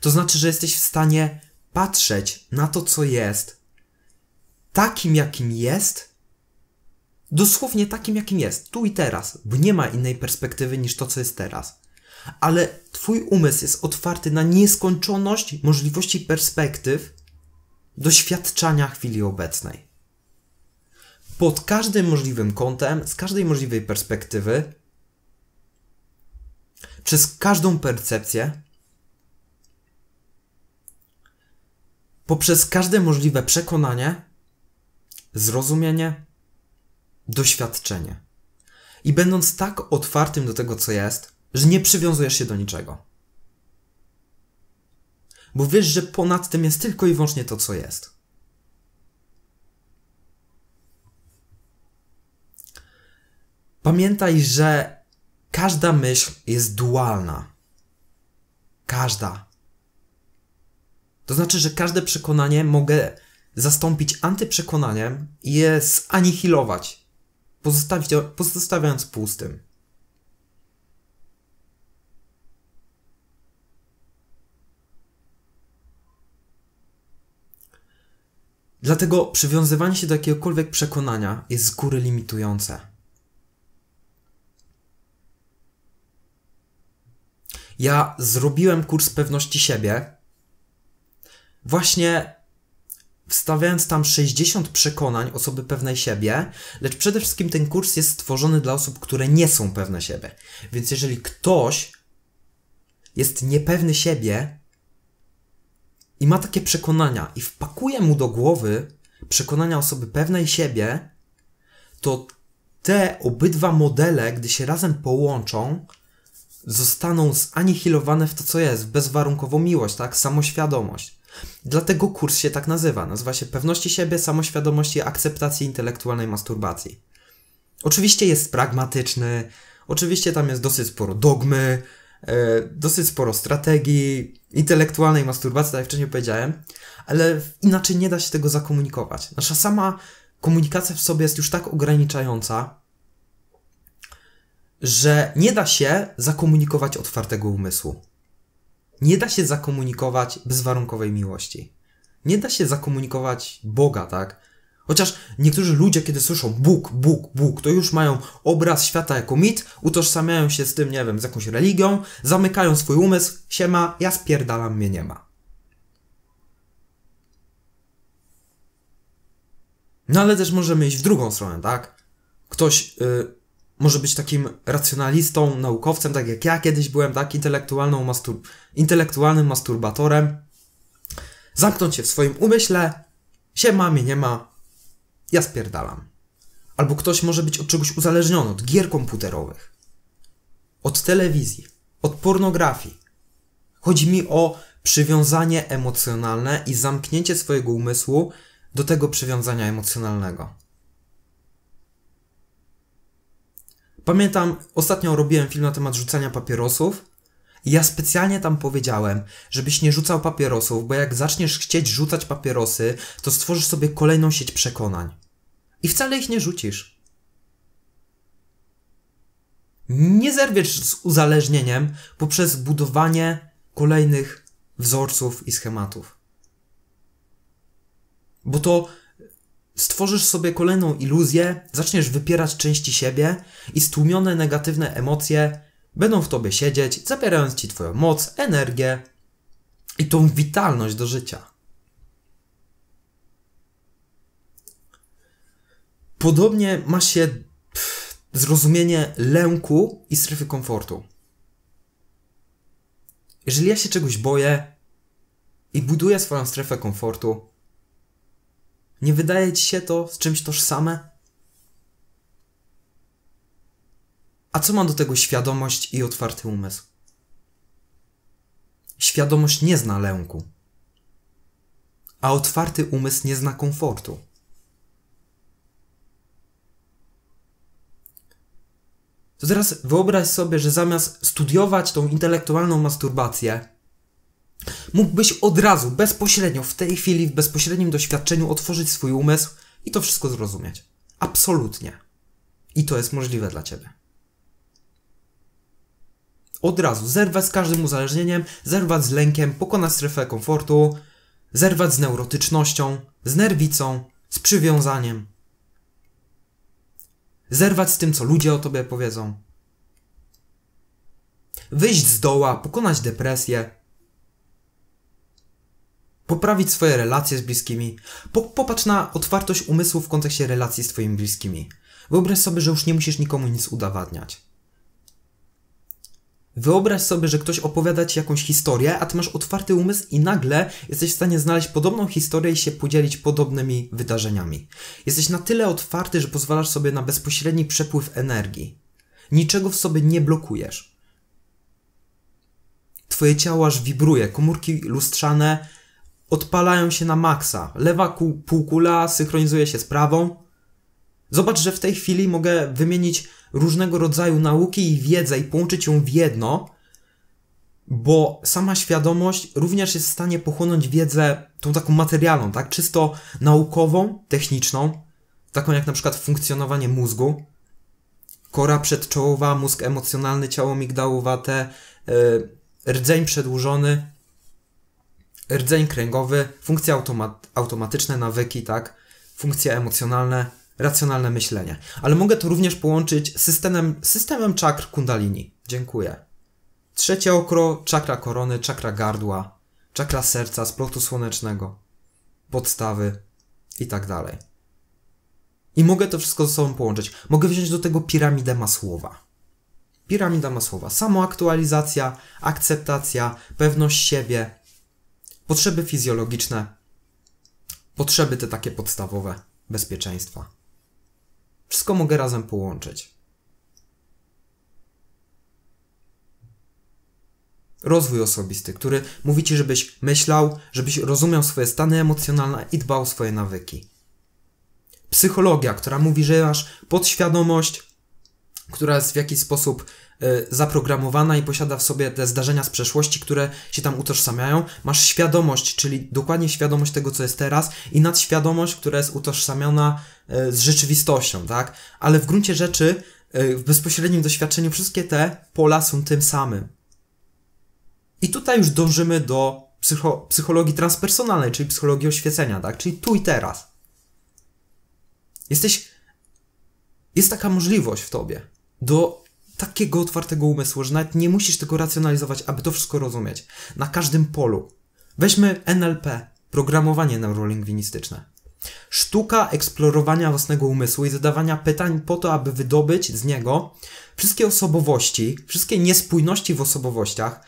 To znaczy, że jesteś w stanie patrzeć na to, co jest, takim, jakim jest, dosłownie takim, jakim jest, tu i teraz, bo nie ma innej perspektywy niż to, co jest teraz. Ale Twój umysł jest otwarty na nieskończoność możliwości perspektyw doświadczania chwili obecnej. Pod każdym możliwym kątem, z każdej możliwej perspektywy, przez każdą percepcję, poprzez każde możliwe przekonanie, zrozumienie, doświadczenie. I będąc tak otwartym do tego, co jest, że nie przywiązujesz się do niczego. Bo wiesz, że ponad tym jest tylko i wyłącznie to, co jest. Pamiętaj, że każda myśl jest dualna. Każda. To znaczy, że każde przekonanie mogę zastąpić antyprzekonaniem i je zanihilować, pozostawiając pustym. Dlatego przywiązywanie się do jakiegokolwiek przekonania jest z góry limitujące. Ja zrobiłem kurs pewności siebie właśnie wstawiając tam 60 przekonań osoby pewnej siebie, lecz przede wszystkim ten kurs jest stworzony dla osób, które nie są pewne siebie. Więc jeżeli ktoś jest niepewny siebie i ma takie przekonania i wpakuje mu do głowy przekonania osoby pewnej siebie, to te obydwa modele, gdy się razem połączą, zostaną zanihilowane w to, co jest, bezwarunkową miłość, tak? Samoświadomość. Dlatego kurs się tak nazywa. Nazywa się pewności siebie, samoświadomości, akceptacji intelektualnej masturbacji. Oczywiście jest pragmatyczny, oczywiście tam jest dosyć sporo dogmy, e, dosyć sporo strategii, intelektualnej masturbacji, tak jak wcześniej powiedziałem, ale inaczej nie da się tego zakomunikować. Nasza sama komunikacja w sobie jest już tak ograniczająca, że nie da się zakomunikować otwartego umysłu nie da się zakomunikować bezwarunkowej miłości. Nie da się zakomunikować Boga, tak? Chociaż niektórzy ludzie, kiedy słyszą Bóg, Bóg, Bóg, to już mają obraz świata jako mit, utożsamiają się z tym, nie wiem, z jakąś religią, zamykają swój umysł, siema, ja spierdalam, mnie nie ma. No ale też możemy iść w drugą stronę, tak? Ktoś, yy, może być takim racjonalistą, naukowcem, tak jak ja kiedyś byłem, tak, intelektualną mastur intelektualnym masturbatorem, zamknąć się w swoim umyśle, się ma, mnie nie ma, ja spierdalam. Albo ktoś może być od czegoś uzależniony, od gier komputerowych, od telewizji, od pornografii. Chodzi mi o przywiązanie emocjonalne i zamknięcie swojego umysłu do tego przywiązania emocjonalnego. Pamiętam, ostatnio robiłem film na temat rzucania papierosów. I ja specjalnie tam powiedziałem, żebyś nie rzucał papierosów, bo jak zaczniesz chcieć rzucać papierosy, to stworzysz sobie kolejną sieć przekonań. I wcale ich nie rzucisz. Nie zerwiesz z uzależnieniem poprzez budowanie kolejnych wzorców i schematów. Bo to stworzysz sobie kolejną iluzję, zaczniesz wypierać części siebie i stłumione negatywne emocje będą w tobie siedzieć, zabierając ci twoją moc, energię i tą witalność do życia. Podobnie ma się pff, zrozumienie lęku i strefy komfortu. Jeżeli ja się czegoś boję i buduję swoją strefę komfortu, nie wydaje ci się to z czymś tożsame? A co ma do tego świadomość i otwarty umysł? Świadomość nie zna lęku, a otwarty umysł nie zna komfortu. To teraz wyobraź sobie, że zamiast studiować tą intelektualną masturbację, Mógłbyś od razu, bezpośrednio, w tej chwili, w bezpośrednim doświadczeniu otworzyć swój umysł i to wszystko zrozumieć. Absolutnie. I to jest możliwe dla ciebie. Od razu zerwać z każdym uzależnieniem, zerwać z lękiem, pokonać strefę komfortu, zerwać z neurotycznością, z nerwicą, z przywiązaniem. Zerwać z tym, co ludzie o tobie powiedzą. Wyjść z doła, pokonać depresję, poprawić swoje relacje z bliskimi. popatrz na otwartość umysłu w kontekście relacji z twoimi bliskimi. Wyobraź sobie, że już nie musisz nikomu nic udowadniać. Wyobraź sobie, że ktoś opowiada ci jakąś historię, a ty masz otwarty umysł i nagle jesteś w stanie znaleźć podobną historię i się podzielić podobnymi wydarzeniami. Jesteś na tyle otwarty, że pozwalasz sobie na bezpośredni przepływ energii. Niczego w sobie nie blokujesz. Twoje ciało aż wibruje, komórki lustrzane odpalają się na maksa. Lewa półkula synchronizuje się z prawą. Zobacz, że w tej chwili mogę wymienić różnego rodzaju nauki i wiedzę i połączyć ją w jedno, bo sama świadomość również jest w stanie pochłonąć wiedzę tą taką materialną, tak? Czysto naukową, techniczną, taką jak na przykład funkcjonowanie mózgu, kora przedczołowa, mózg emocjonalny, ciało migdałowate, yy, e, rdzeń przedłużony, rdzeń kręgowy, funkcje automatyczne, nawyki, tak? Funkcje emocjonalne, racjonalne myślenie. Ale mogę to również połączyć systemem, systemem czakr kundalini. Dziękuję. Trzecie okro, czakra korony, czakra gardła, czakra serca, splotu słonecznego, podstawy i tak dalej. I mogę to wszystko ze sobą połączyć. Mogę wziąć do tego piramidę masłowa. Piramida masłowa. Samoaktualizacja, akceptacja, pewność siebie, Potrzeby fizjologiczne, potrzeby te takie podstawowe bezpieczeństwa. Wszystko mogę razem połączyć. Rozwój osobisty, który mówi ci, żebyś myślał, żebyś rozumiał swoje stany emocjonalne i dbał o swoje nawyki. Psychologia, która mówi, że masz podświadomość, która jest w jakiś sposób Y, zaprogramowana i posiada w sobie te zdarzenia z przeszłości, które się tam utożsamiają. Masz świadomość, czyli dokładnie świadomość tego, co jest teraz i nadświadomość, która jest utożsamiona y, z rzeczywistością, tak? Ale w gruncie rzeczy, y, w bezpośrednim doświadczeniu, wszystkie te pola są tym samym. I tutaj już dążymy do psycho psychologii transpersonalnej, czyli psychologii oświecenia, tak? Czyli tu i teraz. Jesteś. Jest taka możliwość w tobie do takiego otwartego umysłu, że nawet nie musisz tego racjonalizować, aby to wszystko rozumieć. Na każdym polu. Weźmy NLP, programowanie neurolingwinistyczne. Sztuka eksplorowania własnego umysłu i zadawania pytań po to, aby wydobyć z niego wszystkie osobowości, wszystkie niespójności w osobowościach,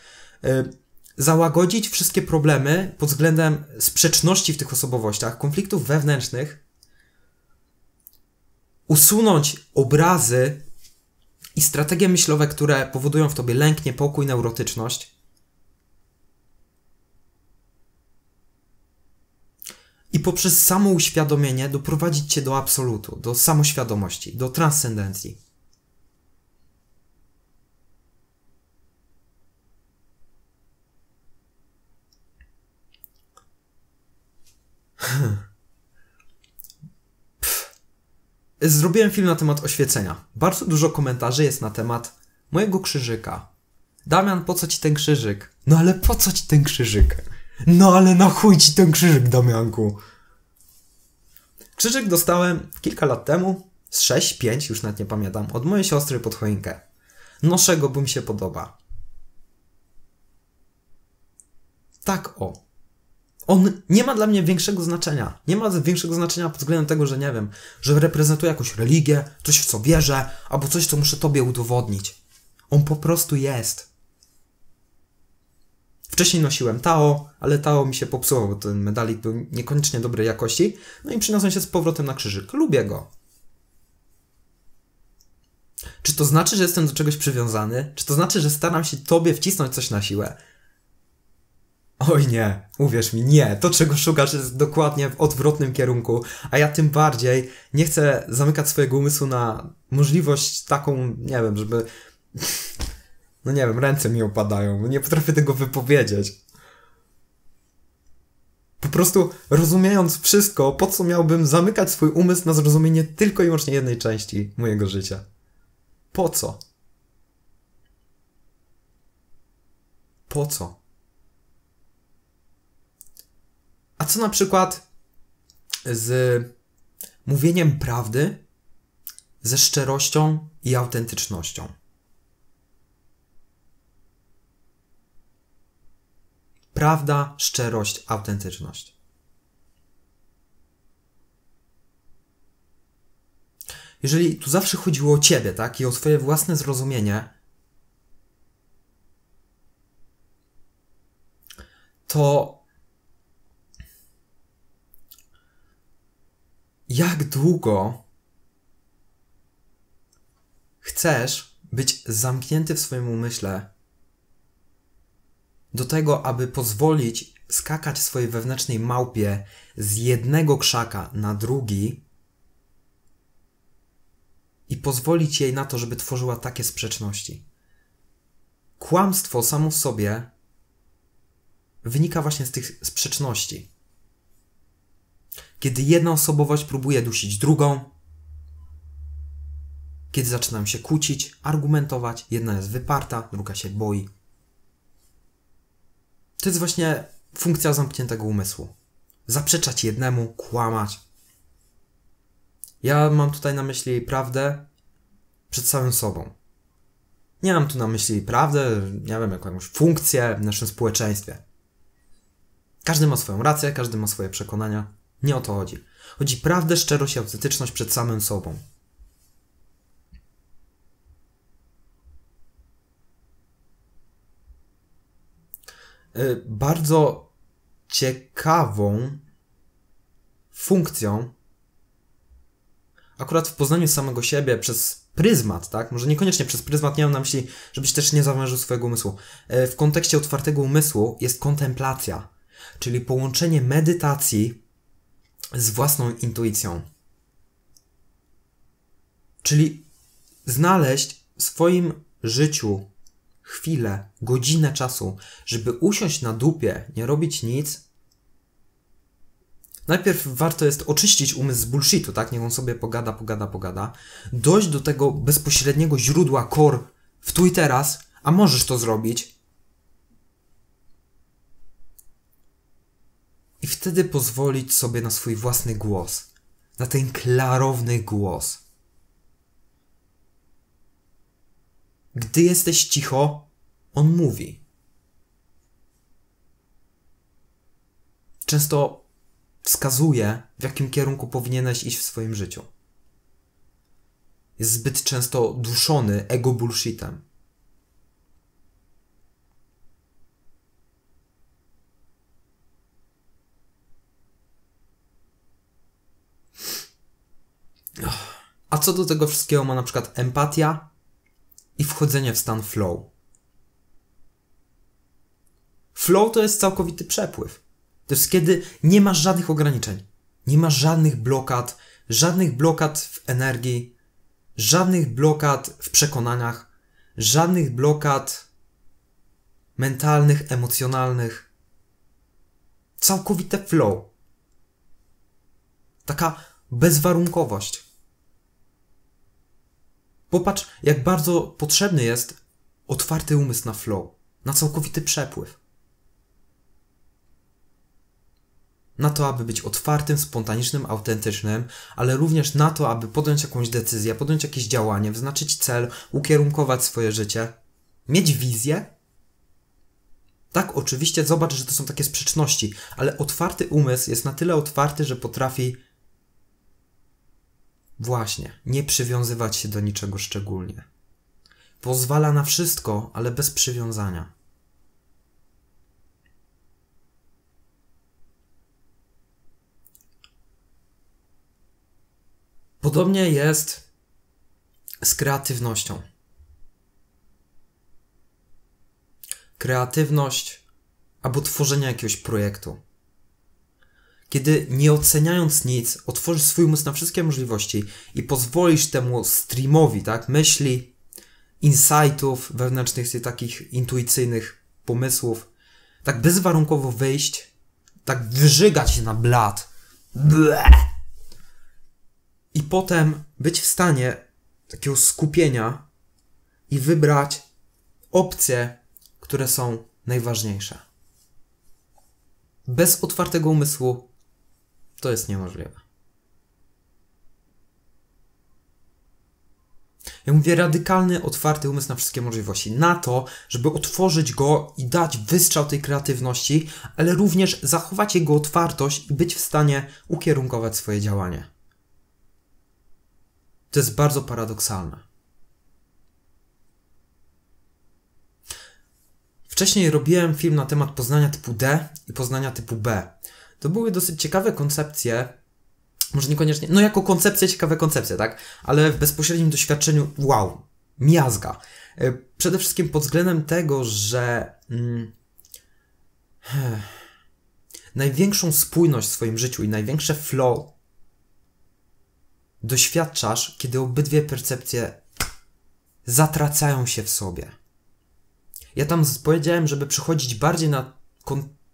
y, załagodzić wszystkie problemy pod względem sprzeczności w tych osobowościach, konfliktów wewnętrznych, usunąć obrazy i strategie myślowe, które powodują w tobie lęk, niepokój, neurotyczność. I poprzez samo uświadomienie doprowadzić cię do absolutu, do samoświadomości, do transcendencji. Hmm. Zrobiłem film na temat oświecenia. Bardzo dużo komentarzy jest na temat mojego krzyżyka. Damian, po co ci ten krzyżyk? No ale po co ci ten krzyżyk? No ale na chuj ci ten krzyżyk, Damianku? Krzyżyk dostałem kilka lat temu, z 6-5, już nawet nie pamiętam, od mojej siostry pod choinkę. Noszę go, bym się podoba. Tak o on nie ma dla mnie większego znaczenia. Nie ma większego znaczenia pod względem tego, że nie wiem, że reprezentuje jakąś religię, coś w co wierzę, albo coś, co muszę tobie udowodnić. On po prostu jest. Wcześniej nosiłem Tao, ale Tao mi się popsuło, bo ten medalik był niekoniecznie dobrej jakości. No i przyniosłem się z powrotem na krzyżyk. Lubię go. Czy to znaczy, że jestem do czegoś przywiązany? Czy to znaczy, że staram się tobie wcisnąć coś na siłę? Oj nie, uwierz mi, nie. To, czego szukasz, jest dokładnie w odwrotnym kierunku, a ja tym bardziej nie chcę zamykać swojego umysłu na możliwość taką, nie wiem, żeby. No nie wiem, ręce mi opadają, nie potrafię tego wypowiedzieć. Po prostu rozumiejąc wszystko, po co miałbym zamykać swój umysł na zrozumienie tylko i wyłącznie jednej części mojego życia? Po co? Po co? A co na przykład z mówieniem prawdy, ze szczerością i autentycznością? Prawda, szczerość, autentyczność. Jeżeli tu zawsze chodziło o ciebie, tak, i o twoje własne zrozumienie, to jak długo chcesz być zamknięty w swoim umyśle do tego, aby pozwolić skakać swojej wewnętrznej małpie z jednego krzaka na drugi i pozwolić jej na to, żeby tworzyła takie sprzeczności. Kłamstwo samo w sobie wynika właśnie z tych sprzeczności. Kiedy jedna osobowość próbuje dusić drugą, kiedy zaczynam się kłócić, argumentować, jedna jest wyparta, druga się boi. To jest właśnie funkcja zamkniętego umysłu. Zaprzeczać jednemu, kłamać. Ja mam tutaj na myśli prawdę przed samym sobą. Nie mam tu na myśli prawdę, nie wiem, jakąś funkcję w naszym społeczeństwie. Każdy ma swoją rację, każdy ma swoje przekonania. Nie o to chodzi. Chodzi prawdę, szczerość i autentyczność przed samym sobą. E, bardzo ciekawą funkcją, akurat w poznaniu samego siebie przez pryzmat, tak? Może niekoniecznie przez pryzmat, nie mam na myśli, żebyś też nie zawężył swojego umysłu. E, w kontekście otwartego umysłu jest kontemplacja, czyli połączenie medytacji z własną intuicją. Czyli znaleźć w swoim życiu chwilę, godzinę czasu, żeby usiąść na dupie, nie robić nic. Najpierw warto jest oczyścić umysł z bullshitu, tak? Niech on sobie pogada, pogada, pogada. Dojść do tego bezpośredniego źródła core w tu i teraz, a możesz to zrobić, i wtedy pozwolić sobie na swój własny głos, na ten klarowny głos. Gdy jesteś cicho, on mówi. Często wskazuje, w jakim kierunku powinieneś iść w swoim życiu. Jest zbyt często duszony ego bullshitem. A co do tego wszystkiego ma na przykład empatia i wchodzenie w stan flow. Flow to jest całkowity przepływ. To jest kiedy nie masz żadnych ograniczeń, nie masz żadnych blokad, żadnych blokad w energii, żadnych blokad w przekonaniach, żadnych blokad mentalnych, emocjonalnych. Całkowite flow. Taka bezwarunkowość. Popatrz, jak bardzo potrzebny jest otwarty umysł na flow, na całkowity przepływ. Na to, aby być otwartym, spontanicznym, autentycznym, ale również na to, aby podjąć jakąś decyzję, podjąć jakieś działanie, wyznaczyć cel, ukierunkować swoje życie, mieć wizję. Tak, oczywiście, zobacz, że to są takie sprzeczności, ale otwarty umysł jest na tyle otwarty, że potrafi Właśnie, nie przywiązywać się do niczego szczególnie. Pozwala na wszystko, ale bez przywiązania. Podobnie jest z kreatywnością. Kreatywność albo tworzenie jakiegoś projektu. Kiedy nie oceniając nic, otworzysz swój umysł na wszystkie możliwości i pozwolisz temu streamowi, tak, myśli, insightów wewnętrznych, takich intuicyjnych pomysłów, tak bezwarunkowo wyjść, tak wyżygać się na blat. Bleh! I potem być w stanie takiego skupienia i wybrać opcje, które są najważniejsze. Bez otwartego umysłu to jest niemożliwe. Ja mówię radykalny, otwarty umysł na wszystkie możliwości. Na to, żeby otworzyć go i dać wystrzał tej kreatywności, ale również zachować jego otwartość i być w stanie ukierunkować swoje działanie. To jest bardzo paradoksalne. Wcześniej robiłem film na temat poznania typu D i poznania typu B to były dosyć ciekawe koncepcje, może niekoniecznie, no jako koncepcja ciekawe koncepcje, tak? Ale w bezpośrednim doświadczeniu, wow, miazga. E, przede wszystkim pod względem tego, że mm, największą spójność w swoim życiu i największe flow doświadczasz, kiedy obydwie percepcje zatracają się w sobie. Ja tam powiedziałem, żeby przychodzić bardziej na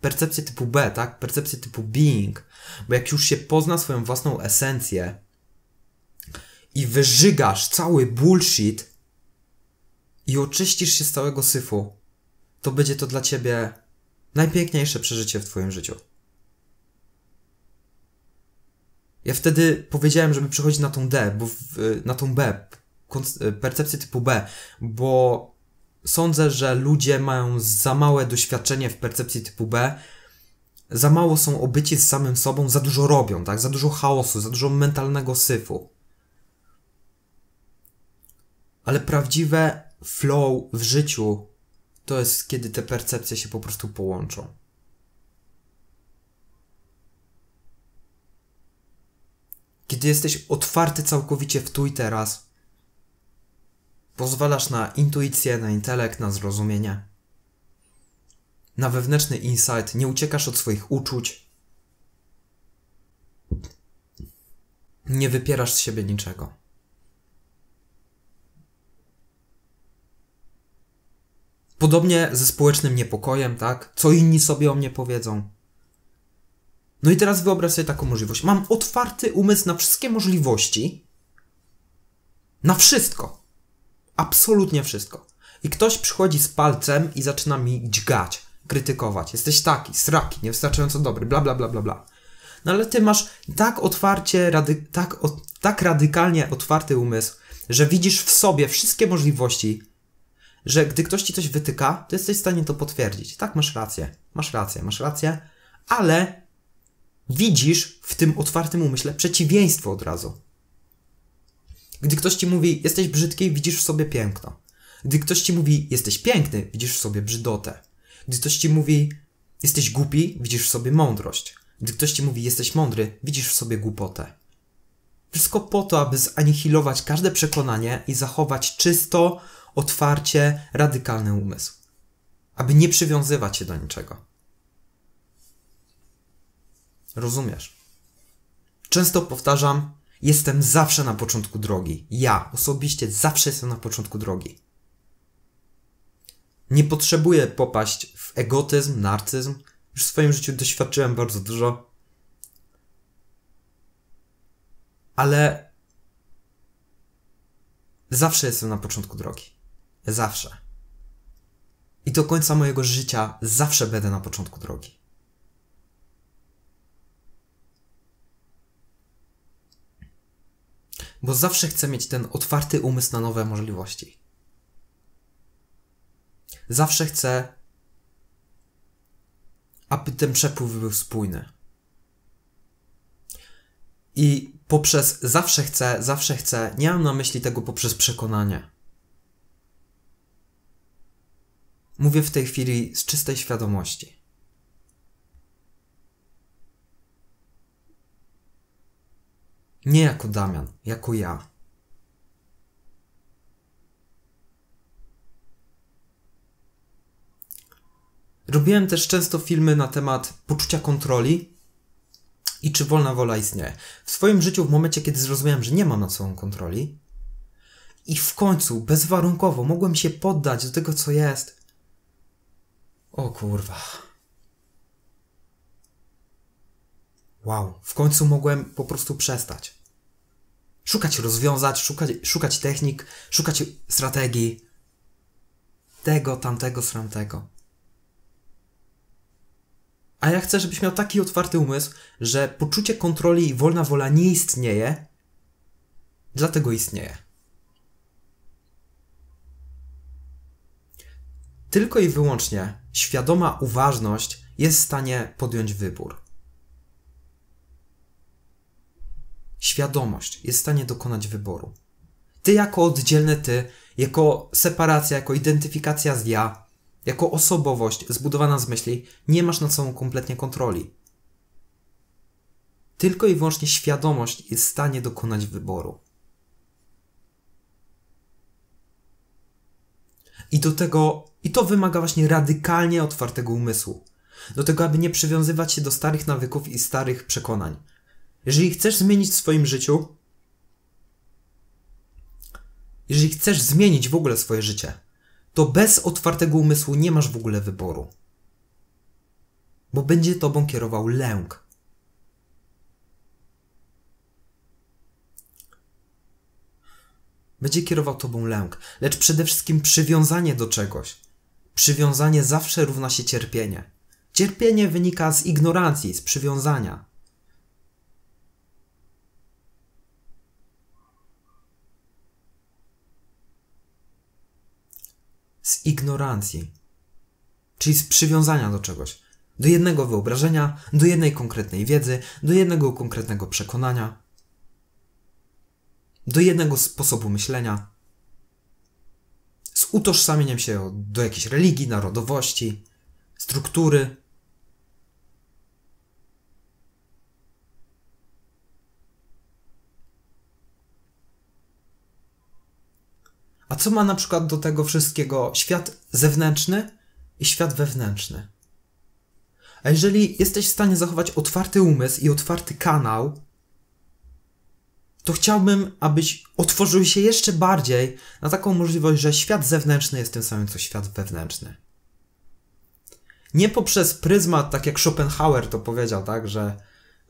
percepcję typu B, tak? Percepcję typu being. Bo jak już się pozna swoją własną esencję i wyżygasz cały bullshit i oczyścisz się z całego syfu, to będzie to dla ciebie najpiękniejsze przeżycie w twoim życiu. Ja wtedy powiedziałem, żeby przychodzić na tą D, bo w, na tą B, percepcję typu B, bo Sądzę, że ludzie mają za małe doświadczenie w percepcji typu B, za mało są obyci z samym sobą, za dużo robią, tak? Za dużo chaosu, za dużo mentalnego syfu. Ale prawdziwe flow w życiu to jest kiedy te percepcje się po prostu połączą. Kiedy jesteś otwarty całkowicie w tu i teraz, Pozwalasz na intuicję, na intelekt, na zrozumienie. Na wewnętrzny insight, nie uciekasz od swoich uczuć. Nie wypierasz z siebie niczego. Podobnie ze społecznym niepokojem, tak? Co inni sobie o mnie powiedzą. No i teraz wyobraź sobie taką możliwość. Mam otwarty umysł na wszystkie możliwości, na wszystko absolutnie wszystko. I ktoś przychodzi z palcem i zaczyna mi dźgać, krytykować. Jesteś taki, sraki, niewystarczająco dobry, bla, bla, bla, bla, bla. No ale ty masz tak otwarcie, rady, tak, o, tak radykalnie otwarty umysł, że widzisz w sobie wszystkie możliwości, że gdy ktoś ci coś wytyka, to jesteś w stanie to potwierdzić. Tak, masz rację, masz rację, masz rację, ale widzisz w tym otwartym umyśle przeciwieństwo od razu. Gdy ktoś ci mówi, jesteś brzydki, widzisz w sobie piękno. Gdy ktoś ci mówi, jesteś piękny, widzisz w sobie brzydotę. Gdy ktoś ci mówi, jesteś głupi, widzisz w sobie mądrość. Gdy ktoś ci mówi, jesteś mądry, widzisz w sobie głupotę. Wszystko po to, aby zanihilować każde przekonanie i zachować czysto, otwarcie, radykalny umysł. Aby nie przywiązywać się do niczego. Rozumiesz? Często powtarzam, Jestem zawsze na początku drogi. Ja osobiście zawsze jestem na początku drogi. Nie potrzebuję popaść w egotyzm, narcyzm. Już w swoim życiu doświadczyłem bardzo dużo. Ale zawsze jestem na początku drogi. Zawsze. I do końca mojego życia zawsze będę na początku drogi. bo zawsze chcę mieć ten otwarty umysł na nowe możliwości. Zawsze chcę, aby ten przepływ był spójny. I poprzez zawsze chcę, zawsze chcę, nie mam na myśli tego poprzez przekonanie. Mówię w tej chwili z czystej świadomości. Nie jako Damian, jako ja. Robiłem też często filmy na temat poczucia kontroli i czy wolna wola istnieje. W swoim życiu, w momencie, kiedy zrozumiałem, że nie mam nad sobą kontroli i w końcu bezwarunkowo mogłem się poddać do tego, co jest. O kurwa. Wow, w końcu mogłem po prostu przestać. Szukać rozwiązań, szukać, szukać technik, szukać strategii. Tego, tamtego, tego. A ja chcę, żebyś miał taki otwarty umysł, że poczucie kontroli i wolna wola nie istnieje, dlatego istnieje. Tylko i wyłącznie świadoma uważność jest w stanie podjąć wybór. świadomość jest w stanie dokonać wyboru. Ty jako oddzielny ty, jako separacja, jako identyfikacja z ja, jako osobowość zbudowana z myśli, nie masz nad sobą kompletnie kontroli. Tylko i wyłącznie świadomość jest w stanie dokonać wyboru. I do tego, i to wymaga właśnie radykalnie otwartego umysłu. Do tego, aby nie przywiązywać się do starych nawyków i starych przekonań. Jeżeli chcesz zmienić w swoim życiu, jeżeli chcesz zmienić w ogóle swoje życie, to bez otwartego umysłu nie masz w ogóle wyboru. Bo będzie tobą kierował lęk. Będzie kierował tobą lęk, lecz przede wszystkim przywiązanie do czegoś. Przywiązanie zawsze równa się cierpienie. Cierpienie wynika z ignorancji, z przywiązania. z ignorancji, czyli z przywiązania do czegoś, do jednego wyobrażenia, do jednej konkretnej wiedzy, do jednego konkretnego przekonania, do jednego sposobu myślenia, z utożsamieniem się do jakiejś religii, narodowości, struktury. A co ma na przykład do tego wszystkiego świat zewnętrzny i świat wewnętrzny? A jeżeli jesteś w stanie zachować otwarty umysł i otwarty kanał, to chciałbym, abyś otworzył się jeszcze bardziej na taką możliwość, że świat zewnętrzny jest tym samym co świat wewnętrzny. Nie poprzez pryzmat, tak jak Schopenhauer to powiedział, tak, że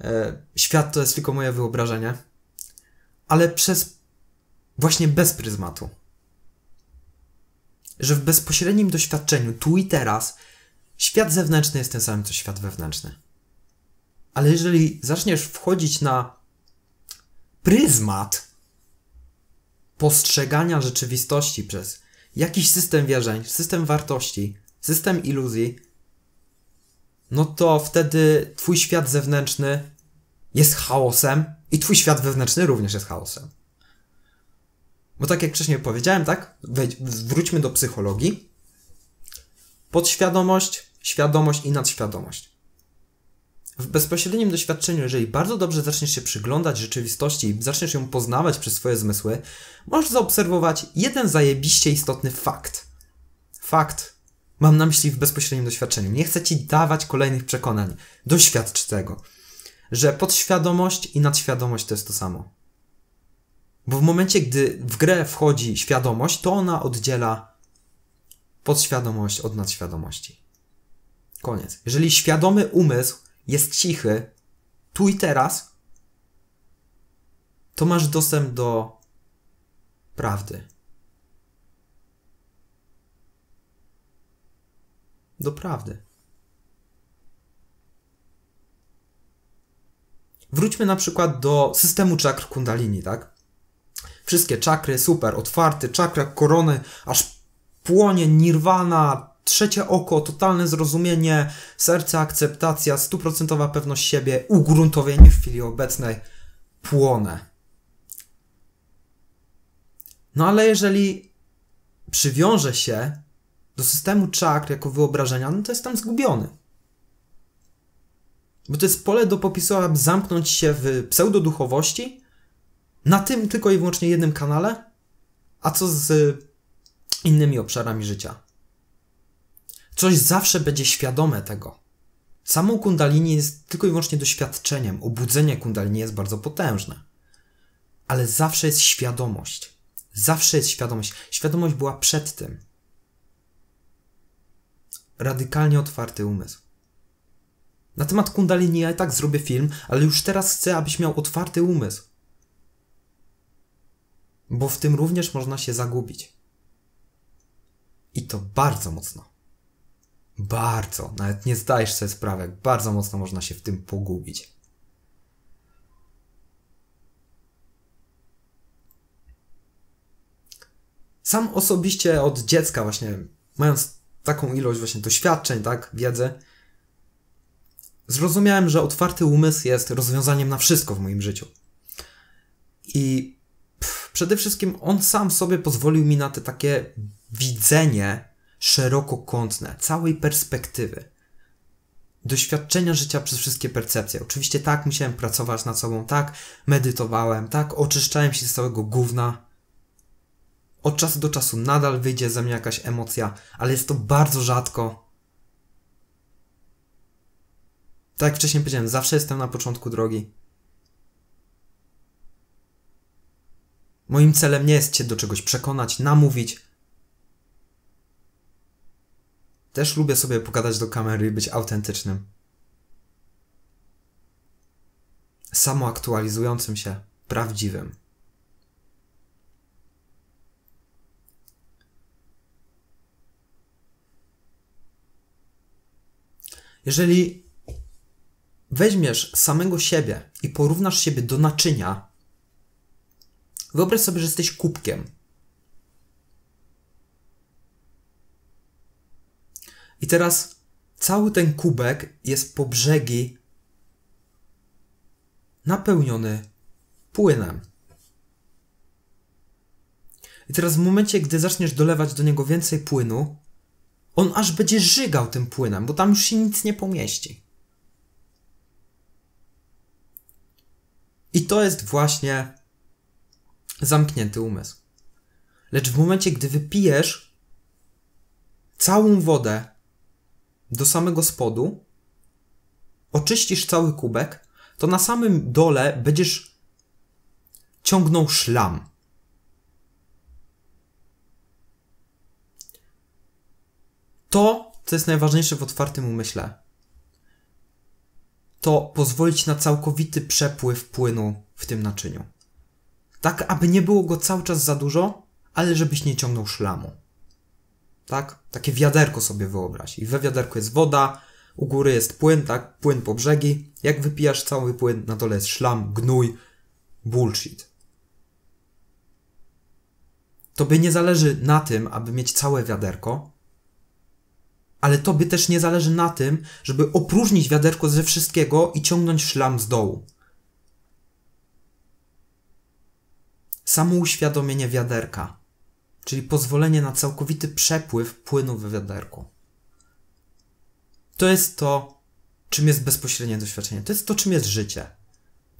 e, świat to jest tylko moje wyobrażenie, ale przez właśnie bez pryzmatu że w bezpośrednim doświadczeniu, tu i teraz, świat zewnętrzny jest ten sam co świat wewnętrzny. Ale jeżeli zaczniesz wchodzić na pryzmat postrzegania rzeczywistości przez jakiś system wierzeń, system wartości, system iluzji, no to wtedy twój świat zewnętrzny jest chaosem i twój świat wewnętrzny również jest chaosem. Bo tak jak wcześniej powiedziałem, tak? Wejdź, wróćmy do psychologii. Podświadomość, świadomość i nadświadomość. W bezpośrednim doświadczeniu, jeżeli bardzo dobrze zaczniesz się przyglądać rzeczywistości i zaczniesz ją poznawać przez swoje zmysły, możesz zaobserwować jeden zajebiście istotny fakt. Fakt. Mam na myśli w bezpośrednim doświadczeniu. Nie chcę ci dawać kolejnych przekonań. Doświadcz tego. Że podświadomość i nadświadomość to jest to samo. Bo w momencie, gdy w grę wchodzi świadomość, to ona oddziela podświadomość od nadświadomości. Koniec. Jeżeli świadomy umysł jest cichy, tu i teraz, to masz dostęp do prawdy. Do prawdy. Wróćmy na przykład do systemu czakr Kundalini, tak? Wszystkie czakry, super, otwarty, czakra korony, aż płonie, nirwana, trzecie oko, totalne zrozumienie, serce, akceptacja, stuprocentowa pewność siebie, ugruntowienie w chwili obecnej, płonę. No ale jeżeli przywiąże się do systemu czakr jako wyobrażenia, no to jestem zgubiony. Bo to jest pole do popisu, aby zamknąć się w pseudoduchowości na tym tylko i wyłącznie jednym kanale? A co z innymi obszarami życia? Coś zawsze będzie świadome tego. Samo kundalini jest tylko i wyłącznie doświadczeniem. Obudzenie kundalini jest bardzo potężne. Ale zawsze jest świadomość. Zawsze jest świadomość. Świadomość była przed tym. Radykalnie otwarty umysł. Na temat kundalini ja i tak zrobię film, ale już teraz chcę, abyś miał otwarty umysł bo w tym również można się zagubić. I to bardzo mocno. Bardzo, nawet nie zdajesz sobie sprawy, jak bardzo mocno można się w tym pogubić. Sam osobiście od dziecka właśnie, mając taką ilość właśnie doświadczeń, tak, wiedzy, zrozumiałem, że otwarty umysł jest rozwiązaniem na wszystko w moim życiu. I przede wszystkim on sam sobie pozwolił mi na te takie widzenie szerokokątne, całej perspektywy. Doświadczenia życia przez wszystkie percepcje. Oczywiście tak, musiałem pracować nad sobą, tak, medytowałem, tak, oczyszczałem się z całego gówna. Od czasu do czasu nadal wyjdzie ze mnie jakaś emocja, ale jest to bardzo rzadko. Tak jak wcześniej powiedziałem, zawsze jestem na początku drogi. Moim celem nie jest Cię do czegoś przekonać, namówić. Też lubię sobie pogadać do kamery i być autentycznym. Samoaktualizującym się, prawdziwym. Jeżeli weźmiesz samego siebie i porównasz siebie do naczynia, Wyobraź sobie, że jesteś kubkiem. I teraz cały ten kubek jest po brzegi napełniony płynem. I teraz w momencie, gdy zaczniesz dolewać do niego więcej płynu, on aż będzie żygał tym płynem, bo tam już się nic nie pomieści. I to jest właśnie zamknięty umysł. Lecz w momencie, gdy wypijesz całą wodę do samego spodu, oczyścisz cały kubek, to na samym dole będziesz ciągnął szlam. To, co jest najważniejsze w otwartym umyśle, to pozwolić na całkowity przepływ płynu w tym naczyniu tak aby nie było go cały czas za dużo, ale żebyś nie ciągnął szlamu. Tak? Takie wiaderko sobie wyobraź. I we wiaderku jest woda, u góry jest płyn, tak? Płyn po brzegi. Jak wypijasz cały płyn, na dole jest szlam, gnój, bullshit. Tobie nie zależy na tym, aby mieć całe wiaderko, ale tobie też nie zależy na tym, żeby opróżnić wiaderko ze wszystkiego i ciągnąć szlam z dołu. samouświadomienie wiaderka, czyli pozwolenie na całkowity przepływ płynu w wiaderku. To jest to, czym jest bezpośrednie doświadczenie. To jest to, czym jest życie.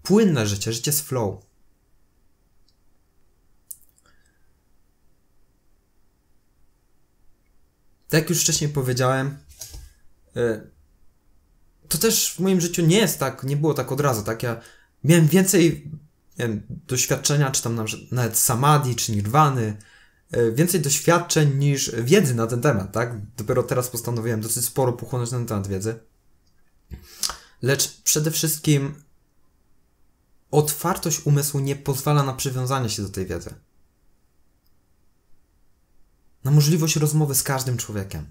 Płynne życie, życie z flow. Tak jak już wcześniej powiedziałem, y, to też w moim życiu nie jest tak, nie było tak od razu, tak? Ja miałem więcej wiem, doświadczenia, czy tam nawet samadhi, czy nirwany, e, więcej doświadczeń niż wiedzy na ten temat, tak? Dopiero teraz postanowiłem dosyć sporo pochłonąć na ten temat wiedzy. Lecz przede wszystkim otwartość umysłu nie pozwala na przywiązanie się do tej wiedzy. Na możliwość rozmowy z każdym człowiekiem.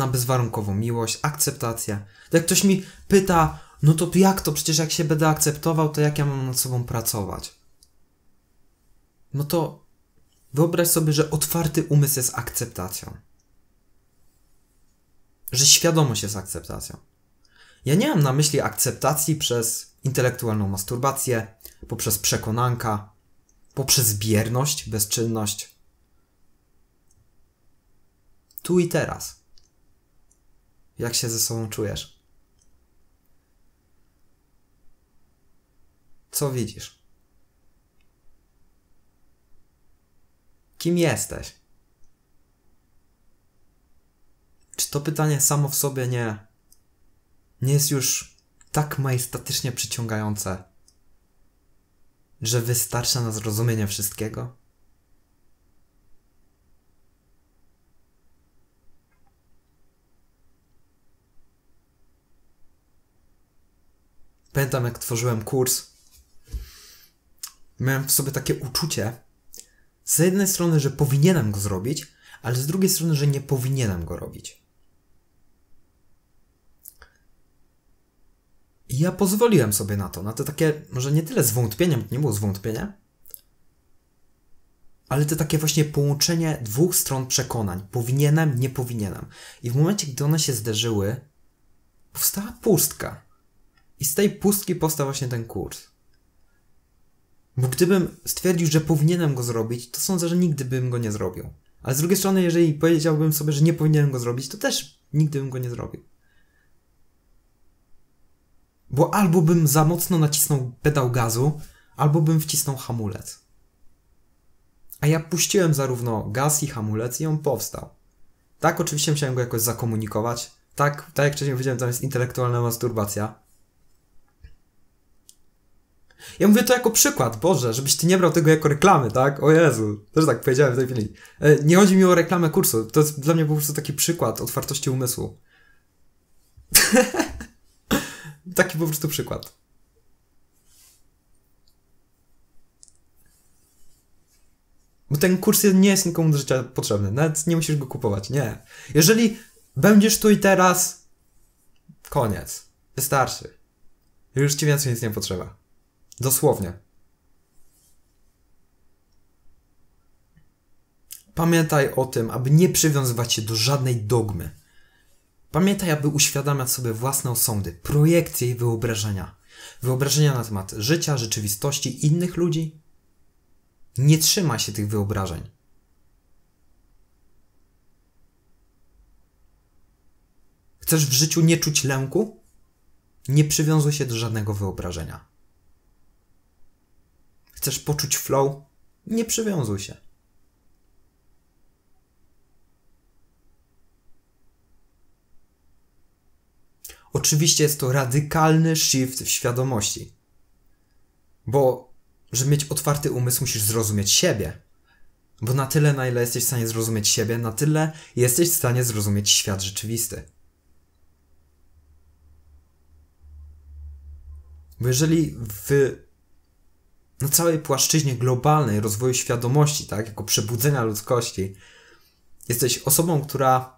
na bezwarunkową miłość, akceptację. Jak ktoś mi pyta, no to jak to? Przecież jak się będę akceptował, to jak ja mam nad sobą pracować? No to wyobraź sobie, że otwarty umysł jest akceptacją. Że świadomość jest akceptacją. Ja nie mam na myśli akceptacji przez intelektualną masturbację, poprzez przekonanka, poprzez bierność, bezczynność. Tu i teraz jak się ze sobą czujesz. Co widzisz? Kim jesteś? Czy to pytanie samo w sobie nie, nie jest już tak majestatycznie przyciągające, że wystarcza na zrozumienie wszystkiego? Pamiętam, jak tworzyłem kurs, miałem w sobie takie uczucie, z jednej strony, że powinienem go zrobić, ale z drugiej strony, że nie powinienem go robić. I ja pozwoliłem sobie na to, na to takie, może nie tyle zwątpienie, nie było zwątpienie, ale to takie właśnie połączenie dwóch stron przekonań. Powinienem, nie powinienem. I w momencie, gdy one się zderzyły, powstała pustka. I z tej pustki powstał właśnie ten kurs. Bo gdybym stwierdził, że powinienem go zrobić, to sądzę, że nigdy bym go nie zrobił. Ale z drugiej strony, jeżeli powiedziałbym sobie, że nie powinienem go zrobić, to też nigdy bym go nie zrobił. Bo albo bym za mocno nacisnął pedał gazu, albo bym wcisnął hamulec. A ja puściłem zarówno gaz i hamulec i on powstał. Tak, oczywiście musiałem go jakoś zakomunikować. Tak, tak jak wcześniej powiedziałem, tam jest intelektualna masturbacja. Ja mówię to jako przykład, Boże, żebyś ty nie brał tego jako reklamy, tak? O Jezu, też tak powiedziałem w tej chwili. E, nie chodzi mi o reklamę kursu, to jest dla mnie po prostu taki przykład otwartości umysłu. taki po prostu przykład. Bo ten kurs nie jest nikomu do życia potrzebny, nawet nie musisz go kupować, nie. Jeżeli będziesz tu i teraz, koniec, wystarczy. Już ci więcej nic nie potrzeba. Dosłownie. Pamiętaj o tym, aby nie przywiązywać się do żadnej dogmy. Pamiętaj, aby uświadamiać sobie własne osądy, projekcje i wyobrażenia. Wyobrażenia na temat życia, rzeczywistości, innych ludzi. Nie trzyma się tych wyobrażeń. Chcesz w życiu nie czuć lęku? Nie przywiązuj się do żadnego wyobrażenia. Chcesz poczuć flow? Nie przywiązuj się. Oczywiście jest to radykalny shift w świadomości. Bo, żeby mieć otwarty umysł, musisz zrozumieć siebie. Bo na tyle, na ile jesteś w stanie zrozumieć siebie, na tyle jesteś w stanie zrozumieć świat rzeczywisty. Bo jeżeli wy na całej płaszczyźnie globalnej rozwoju świadomości, tak, jako przebudzenia ludzkości, jesteś osobą, która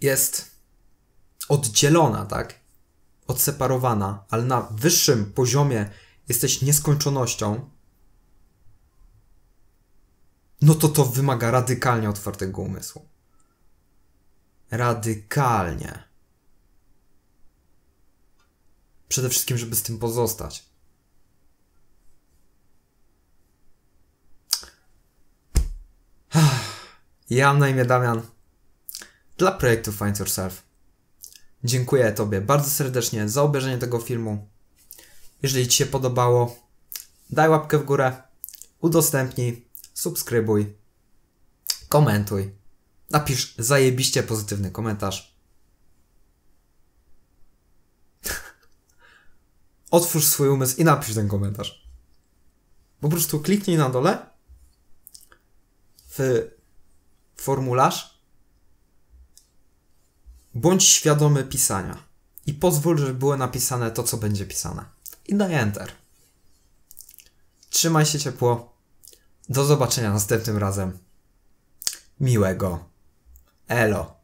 jest oddzielona, tak, odseparowana, ale na wyższym poziomie jesteś nieskończonością, no to to wymaga radykalnie otwartego umysłu. Radykalnie. Przede wszystkim, żeby z tym pozostać. Ja mam na imię Damian. Dla projektu Find Yourself. Dziękuję Tobie bardzo serdecznie za obejrzenie tego filmu. Jeżeli Ci się podobało, daj łapkę w górę, udostępnij, subskrybuj, komentuj. Napisz zajebiście pozytywny komentarz. Otwórz swój umysł i napisz ten komentarz. Po prostu kliknij na dole w formularz, bądź świadomy pisania i pozwól, żeby było napisane to, co będzie pisane. I daj Enter. Trzymaj się ciepło. Do zobaczenia następnym razem. Miłego. Elo.